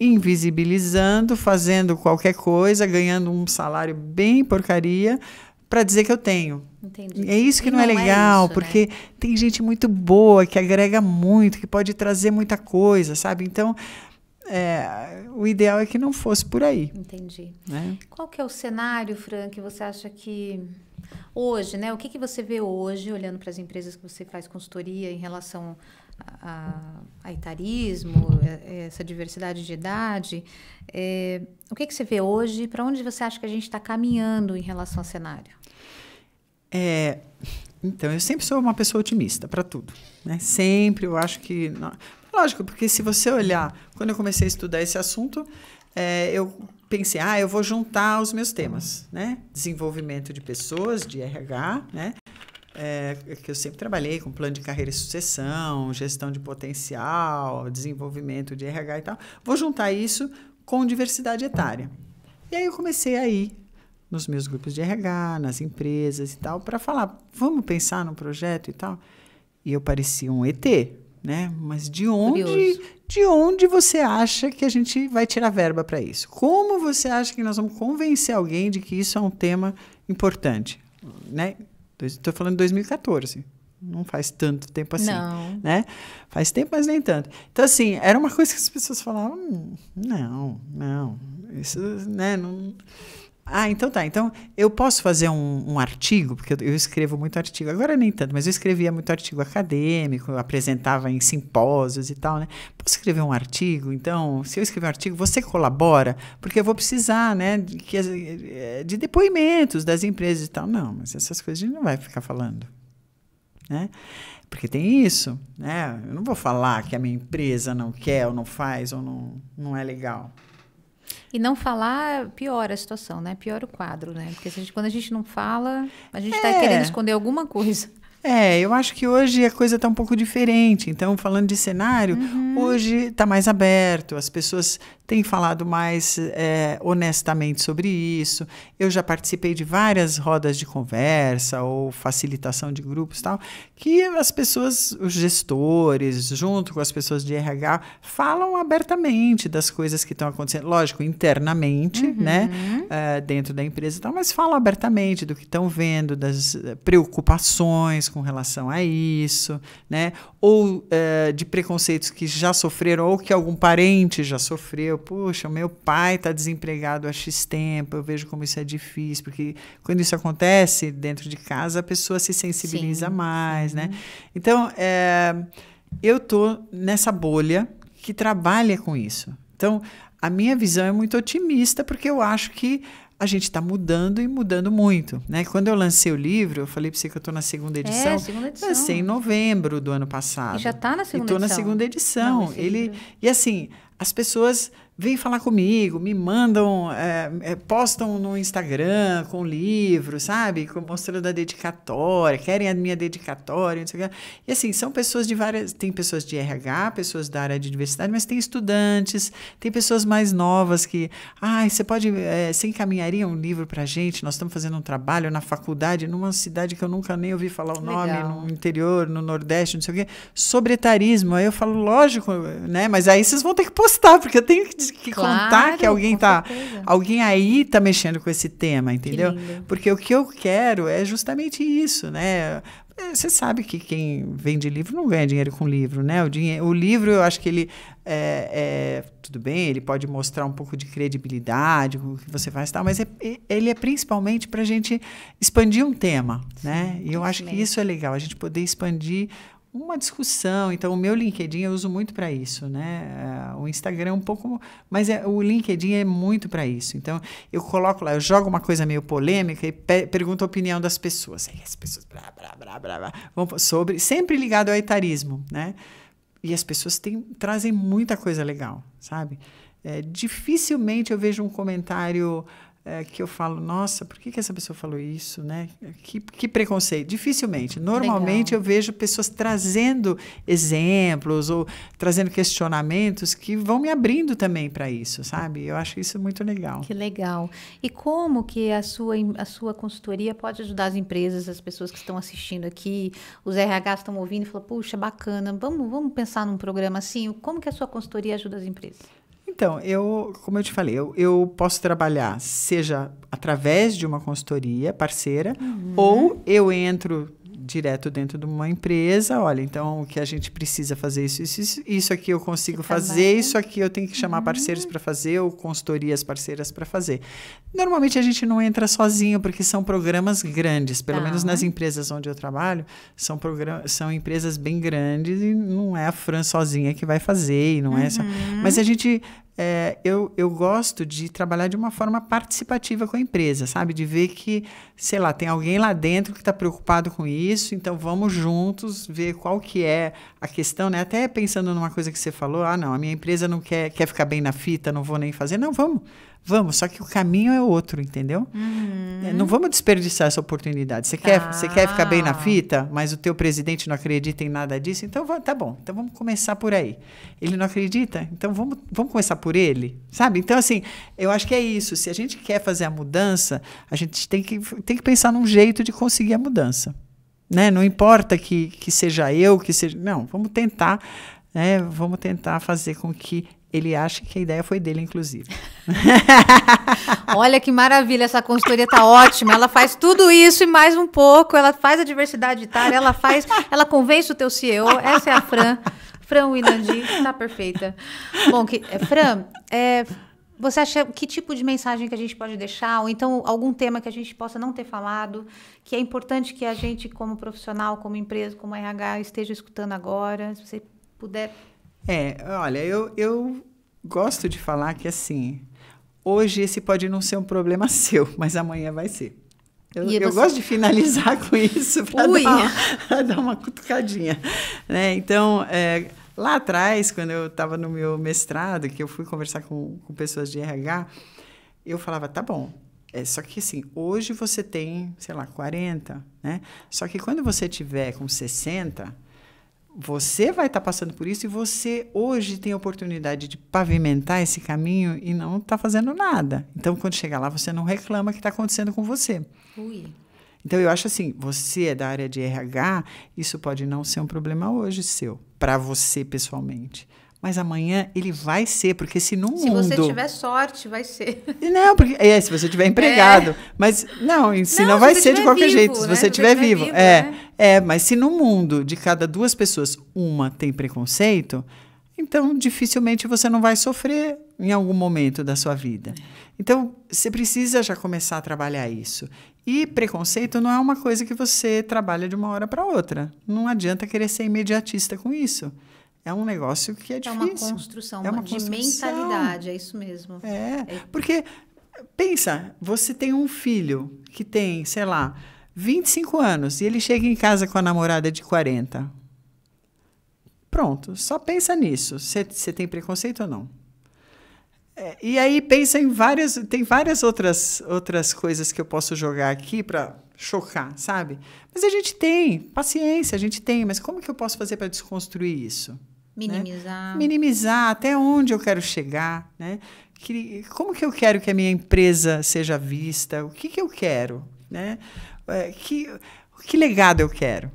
invisibilizando, fazendo qualquer coisa, ganhando um salário bem porcaria para dizer que eu tenho. Entendi. É isso que não, é não, é legal, é isso, né? porque né? tem gente muito boa, que agrega muito, que pode trazer muita coisa, sabe? Então, é, o ideal é que não fosse por aí. Entendi. Né? Qual que é o cenário, Frank que você acha que hoje, né? O que, que você vê hoje, olhando para as empresas que você faz consultoria em relação a, a etarismo, é, é, essa diversidade de idade? É, o que, que você vê hoje? Para onde você acha que a gente está caminhando em relação ao cenário? É, então, eu sempre sou uma pessoa otimista para tudo. Né? Sempre eu acho que. Não, lógico, porque se você olhar, quando eu comecei a estudar esse assunto, é, eu pensei, ah, eu vou juntar os meus temas, né? Desenvolvimento de pessoas, de RH, né? É, que eu sempre trabalhei com plano de carreira e sucessão, gestão de potencial, desenvolvimento de RH e tal. Vou juntar isso com diversidade etária. E aí eu comecei aí nos meus grupos de RH, nas empresas e tal, para falar, vamos pensar num projeto e tal. E eu parecia um ET, né? Mas de onde, Curioso. de onde você acha que a gente vai tirar verba para isso? Como você acha que nós vamos convencer alguém de que isso é um tema importante, né? Estou falando de 2014. Não faz tanto tempo assim, não. né? Faz tempo, mas nem tanto. Então, assim, era uma coisa que as pessoas falavam, hum, não, não, isso, né, não ah, então tá. Então eu posso fazer um, um artigo, porque eu, escrevo muito artigo. Agora nem tanto, mas eu escrevia muito artigo acadêmico, eu apresentava em simpósios e tal, né? Posso escrever um artigo? Então, se eu escrever um artigo, você colabora? Porque eu vou precisar, né, de, eh, de depoimentos das empresas e tal. Não, mas essas coisas a gente não vai ficar falando, né? Porque tem isso, né? Eu não vou falar que a minha empresa não quer ou não faz ou não, não é legal. E não falar piora a situação, né? Piora o quadro, né? Porque a gente, quando a gente não fala, a gente está é. querendo esconder alguma coisa. É, eu acho que hoje a coisa está um pouco diferente. Então, falando de cenário, uhum. hoje está mais aberto, as pessoas tem falado mais é, honestamente sobre isso. Eu já participei de várias rodas de conversa ou facilitação de grupos tal, que as pessoas, os gestores, junto com as pessoas de RH, falam abertamente das coisas que estão acontecendo. Lógico, internamente, uhum. né? É, dentro da empresa e tal, mas falam abertamente do que estão vendo, das eh, preocupações com relação a isso, né? Ou é, de preconceitos que já sofreram ou que algum parente já sofreu eu, poxa, meu pai está desempregado há X tempo, eu vejo como isso é difícil, porque quando isso acontece dentro de casa, a pessoa se sensibiliza sim, mais, né? Então, é, eu tô nessa bolha que trabalha com isso. Então, a minha visão é muito otimista, porque eu acho que a gente está mudando e mudando muito. Né? Quando eu lancei o livro, eu falei para você que eu estou na segunda é, edição. É, segunda edição. Lancei em novembro do ano passado. E já está na segunda edição. Estou na segunda edição. Não, Ele, e assim, as pessoas vem falar comigo, me mandam, é, postam no Instagram com livro, sabe? Com, mostrando a dedicatória, querem a minha dedicatória, não sei o que. E assim, são pessoas de várias. Tem pessoas de RH, pessoas da área de diversidade, mas tem estudantes, tem pessoas mais novas que. Ai, ah, você pode. É, você encaminharia um livro pra gente? Nós estamos fazendo um trabalho na faculdade, numa cidade que eu nunca nem ouvi falar o nome, Legal. no interior, no Nordeste, não sei o quê, sobre etarismo. Aí eu falo, lógico, né? Mas aí vocês vão ter que postar, porque eu tenho que que claro, contar que alguém tá, alguém aí tá mexendo com esse tema, entendeu? Porque o que eu quero é justamente isso, né? Você sabe que quem vende livro não ganha dinheiro com livro, né? O, dinheiro, o livro, eu acho que ele é, é, tudo bem, ele pode mostrar um pouco de credibilidade, o que você faz e tal, mas é, ele é principalmente para a gente expandir um tema, né? e eu acho que isso é legal, a gente poder expandir uma discussão. Então, o meu LinkedIn eu uso muito para isso, né? É, o Instagram é um pouco, mas é, o LinkedIn é muito para isso. Então, eu coloco lá, eu jogo uma coisa meio polêmica e pe pergunto a opinião das pessoas. E as pessoas blá, blá, blá, blá, blá, vão sobre, sempre ligado ao etarismo, né? E as pessoas têm, trazem muita coisa legal, sabe? É, dificilmente eu vejo um comentário é, que eu falo, nossa, por que, que essa pessoa falou isso, né? Que, que preconceito? Dificilmente. Normalmente Legal. eu vejo pessoas trazendo exemplos ou trazendo questionamentos que vão me abrindo também para isso, sabe? Eu acho isso muito legal. Que legal. E como que a sua, a sua consultoria pode ajudar as empresas, as pessoas que estão assistindo aqui, os RH estão ouvindo e falam, puxa, bacana, vamos, vamos pensar num programa assim? Como que a sua consultoria ajuda as empresas? Então, eu, como eu te falei, eu, eu posso trabalhar, seja através de uma consultoria parceira, uhum. ou eu entro direto dentro de uma empresa, olha, então o que a gente precisa fazer isso, isso, isso, isso aqui eu consigo Você fazer, trabalha. isso aqui eu tenho que chamar uhum. parceiros para fazer ou consultorias parceiras para fazer. Normalmente a gente não entra sozinho porque são programas grandes, pelo tá. menos nas empresas onde eu trabalho, são programas, são empresas bem grandes e não é a Fran sozinha que vai fazer, e não uhum. é só, uhum. mas a gente é, eu, eu gosto de trabalhar de uma forma participativa com a empresa, sabe? De ver que, sei lá, tem alguém lá dentro que está preocupado com isso, então vamos juntos ver qual que é a questão, né? Até pensando numa coisa que você falou, ah, não, a minha empresa não quer, quer ficar bem na fita, não vou nem fazer. Não, vamos. Vamos, só que o caminho é outro, entendeu? Uhum. Não vamos desperdiçar essa oportunidade. Você, quer, você quer ficar bem na tá. fita, mas o teu presidente não acredita em nada disso? Então, tá bom. Então, vamos começar por aí. Ele não acredita? Então, vamos, vamos começar por ele, sabe? Então, assim, eu acho que é isso. Se a gente quer fazer a mudança, a gente tem que, tem que pensar num jeito de conseguir a mudança. Né? Não importa que, que seja eu, que seja... Não, vamos tentar... Né? Vamos tentar fazer com que ele acha que a ideia foi dele, inclusive. Olha que maravilha, essa consultoria está ótima. Ela faz tudo isso e mais um pouco. Ela faz a diversidade etária, ela faz, ela convence o teu CEO. Essa é a Fran. Fran Winandi, está perfeita. Bom, que, eh, Fran, é, você acha que tipo de mensagem que a gente pode deixar? Ou então algum tema que a gente possa não ter falado, que é importante que a gente, como profissional, como empresa, como RH, esteja escutando agora? Se você puder é, olha, eu, eu gosto de falar que assim, hoje esse pode não ser um problema seu, mas amanhã vai ser. Eu, eu gosto de finalizar com isso para dar, dar, uma cutucadinha. Né? Então, é, lá atrás, quando eu estava no meu mestrado, que eu fui conversar com, com pessoas de RH, eu falava, tá bom, é, só que assim, hoje você tem, sei lá, 40, né? Só que quando você tiver com 60, você vai estar tá passando por isso e você hoje tem a oportunidade de pavimentar esse caminho e não está fazendo nada. Então, quando chegar lá, você não reclama que está acontecendo com você. Ui. Então, eu acho assim: você é da área de RH, isso pode não ser um problema hoje seu, para você pessoalmente mas amanhã ele vai ser, porque se no se mundo... Se você tiver sorte, vai ser. Não, porque é, se você tiver é. empregado. É. Mas não, se não, não vai se ser de qualquer vivo, jeito, né? se você estiver vivo. vivo. É, né? é, mas se no mundo de cada duas pessoas, uma tem preconceito, então dificilmente você não vai sofrer em algum momento da sua vida. Então, você precisa já começar a trabalhar isso. E preconceito não é uma coisa que você trabalha de uma hora para outra. Não adianta querer ser imediatista com isso é um negócio que é, é difícil. É uma construção, é uma de construção. mentalidade, é isso mesmo. É, porque pensa, você tem um filho que tem, sei lá, 25 anos e ele chega em casa com a namorada de 40. Pronto, só pensa nisso. Você tem preconceito ou não? É, e aí pensa em várias, tem várias outras, outras coisas que eu posso jogar aqui para chocar, sabe? Mas a gente tem, paciência, a gente tem, mas como que eu posso fazer para desconstruir isso? Né? Minimizar. Né? Minimizar até onde eu quero chegar, né? Que, como que eu quero que a minha empresa seja vista? O que, que eu quero? Né? É, que, que legado eu quero?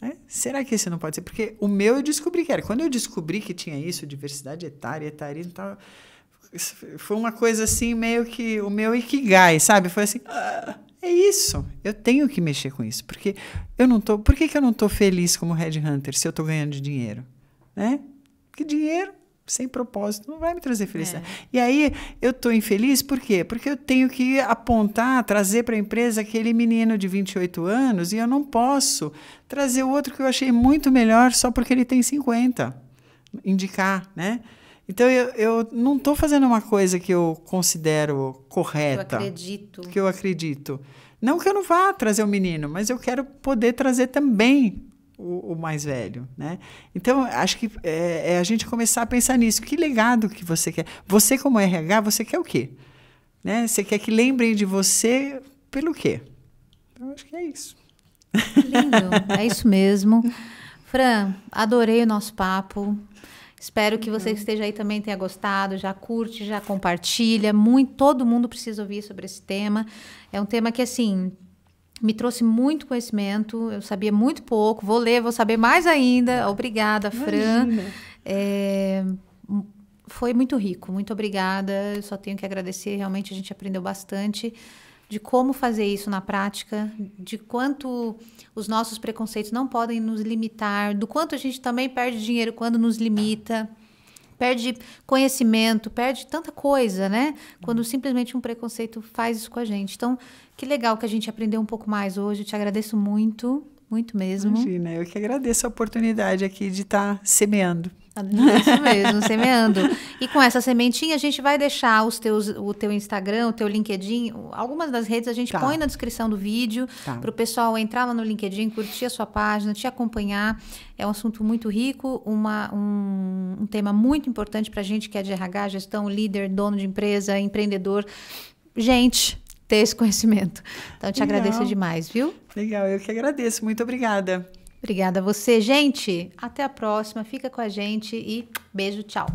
Né? Será que esse não pode ser? Porque o meu eu descobri que era. Quando eu descobri que tinha isso, diversidade etária, etarismo e tal, foi uma coisa assim, meio que o meu ikigai, sabe? Foi assim, ah, é isso. Eu tenho que mexer com isso. Porque eu não tô. Por que, que eu não estou feliz como Red Hunter se eu estou ganhando dinheiro? Né? Porque dinheiro sem propósito não vai me trazer felicidade. É. E aí eu estou infeliz por quê? Porque eu tenho que apontar, trazer para a empresa aquele menino de 28 anos e eu não posso trazer o outro que eu achei muito melhor só porque ele tem 50. Indicar, né? Então eu, eu não estou fazendo uma coisa que eu considero correta. Que eu acredito. Que eu acredito. Não que eu não vá trazer o menino, mas eu quero poder trazer também o, o mais velho, né? Então acho que é, é, a gente começar a pensar nisso. Que legado que você quer? Você como RH, você quer o quê? Né? Você quer que lembrem de você pelo quê? Então acho que é isso. Lindo, é isso mesmo. Fran, adorei o nosso papo. Espero que você que então. esteja aí também tenha gostado, já curte, já compartilha. Muito, todo mundo precisa ouvir sobre esse tema. É um tema que assim me trouxe muito conhecimento. Eu sabia muito pouco. Vou ler, vou saber mais ainda. Obrigada, Fran. É, foi muito rico. Muito obrigada. Eu só tenho que agradecer. Realmente a gente aprendeu bastante de como fazer isso na prática, de quanto os nossos preconceitos não podem nos limitar, do quanto a gente também perde dinheiro quando nos limita, perde conhecimento, perde tanta coisa, né? Quando uhum. simplesmente um preconceito faz isso com a gente. Então, que legal que a gente aprendeu um pouco mais hoje. Eu te agradeço muito, muito mesmo. Imagina, eu que agradeço a oportunidade aqui de estar tá semeando. Isso mesmo, semeando. E com essa sementinha, a gente vai deixar os teus, o teu Instagram, o teu LinkedIn, algumas das redes a gente tá. põe na descrição do vídeo tá. para o pessoal entrar lá no LinkedIn, curtir a sua página, te acompanhar. É um assunto muito rico, uma, um, um tema muito importante para a gente que é de RH, gestão, líder, dono de empresa, empreendedor. Gente, ter esse conhecimento. Então, te Legal. agradeço demais, viu? Legal, eu que agradeço. Muito obrigada. Obrigada a você, gente. Até a próxima. Fica com a gente e beijo, tchau.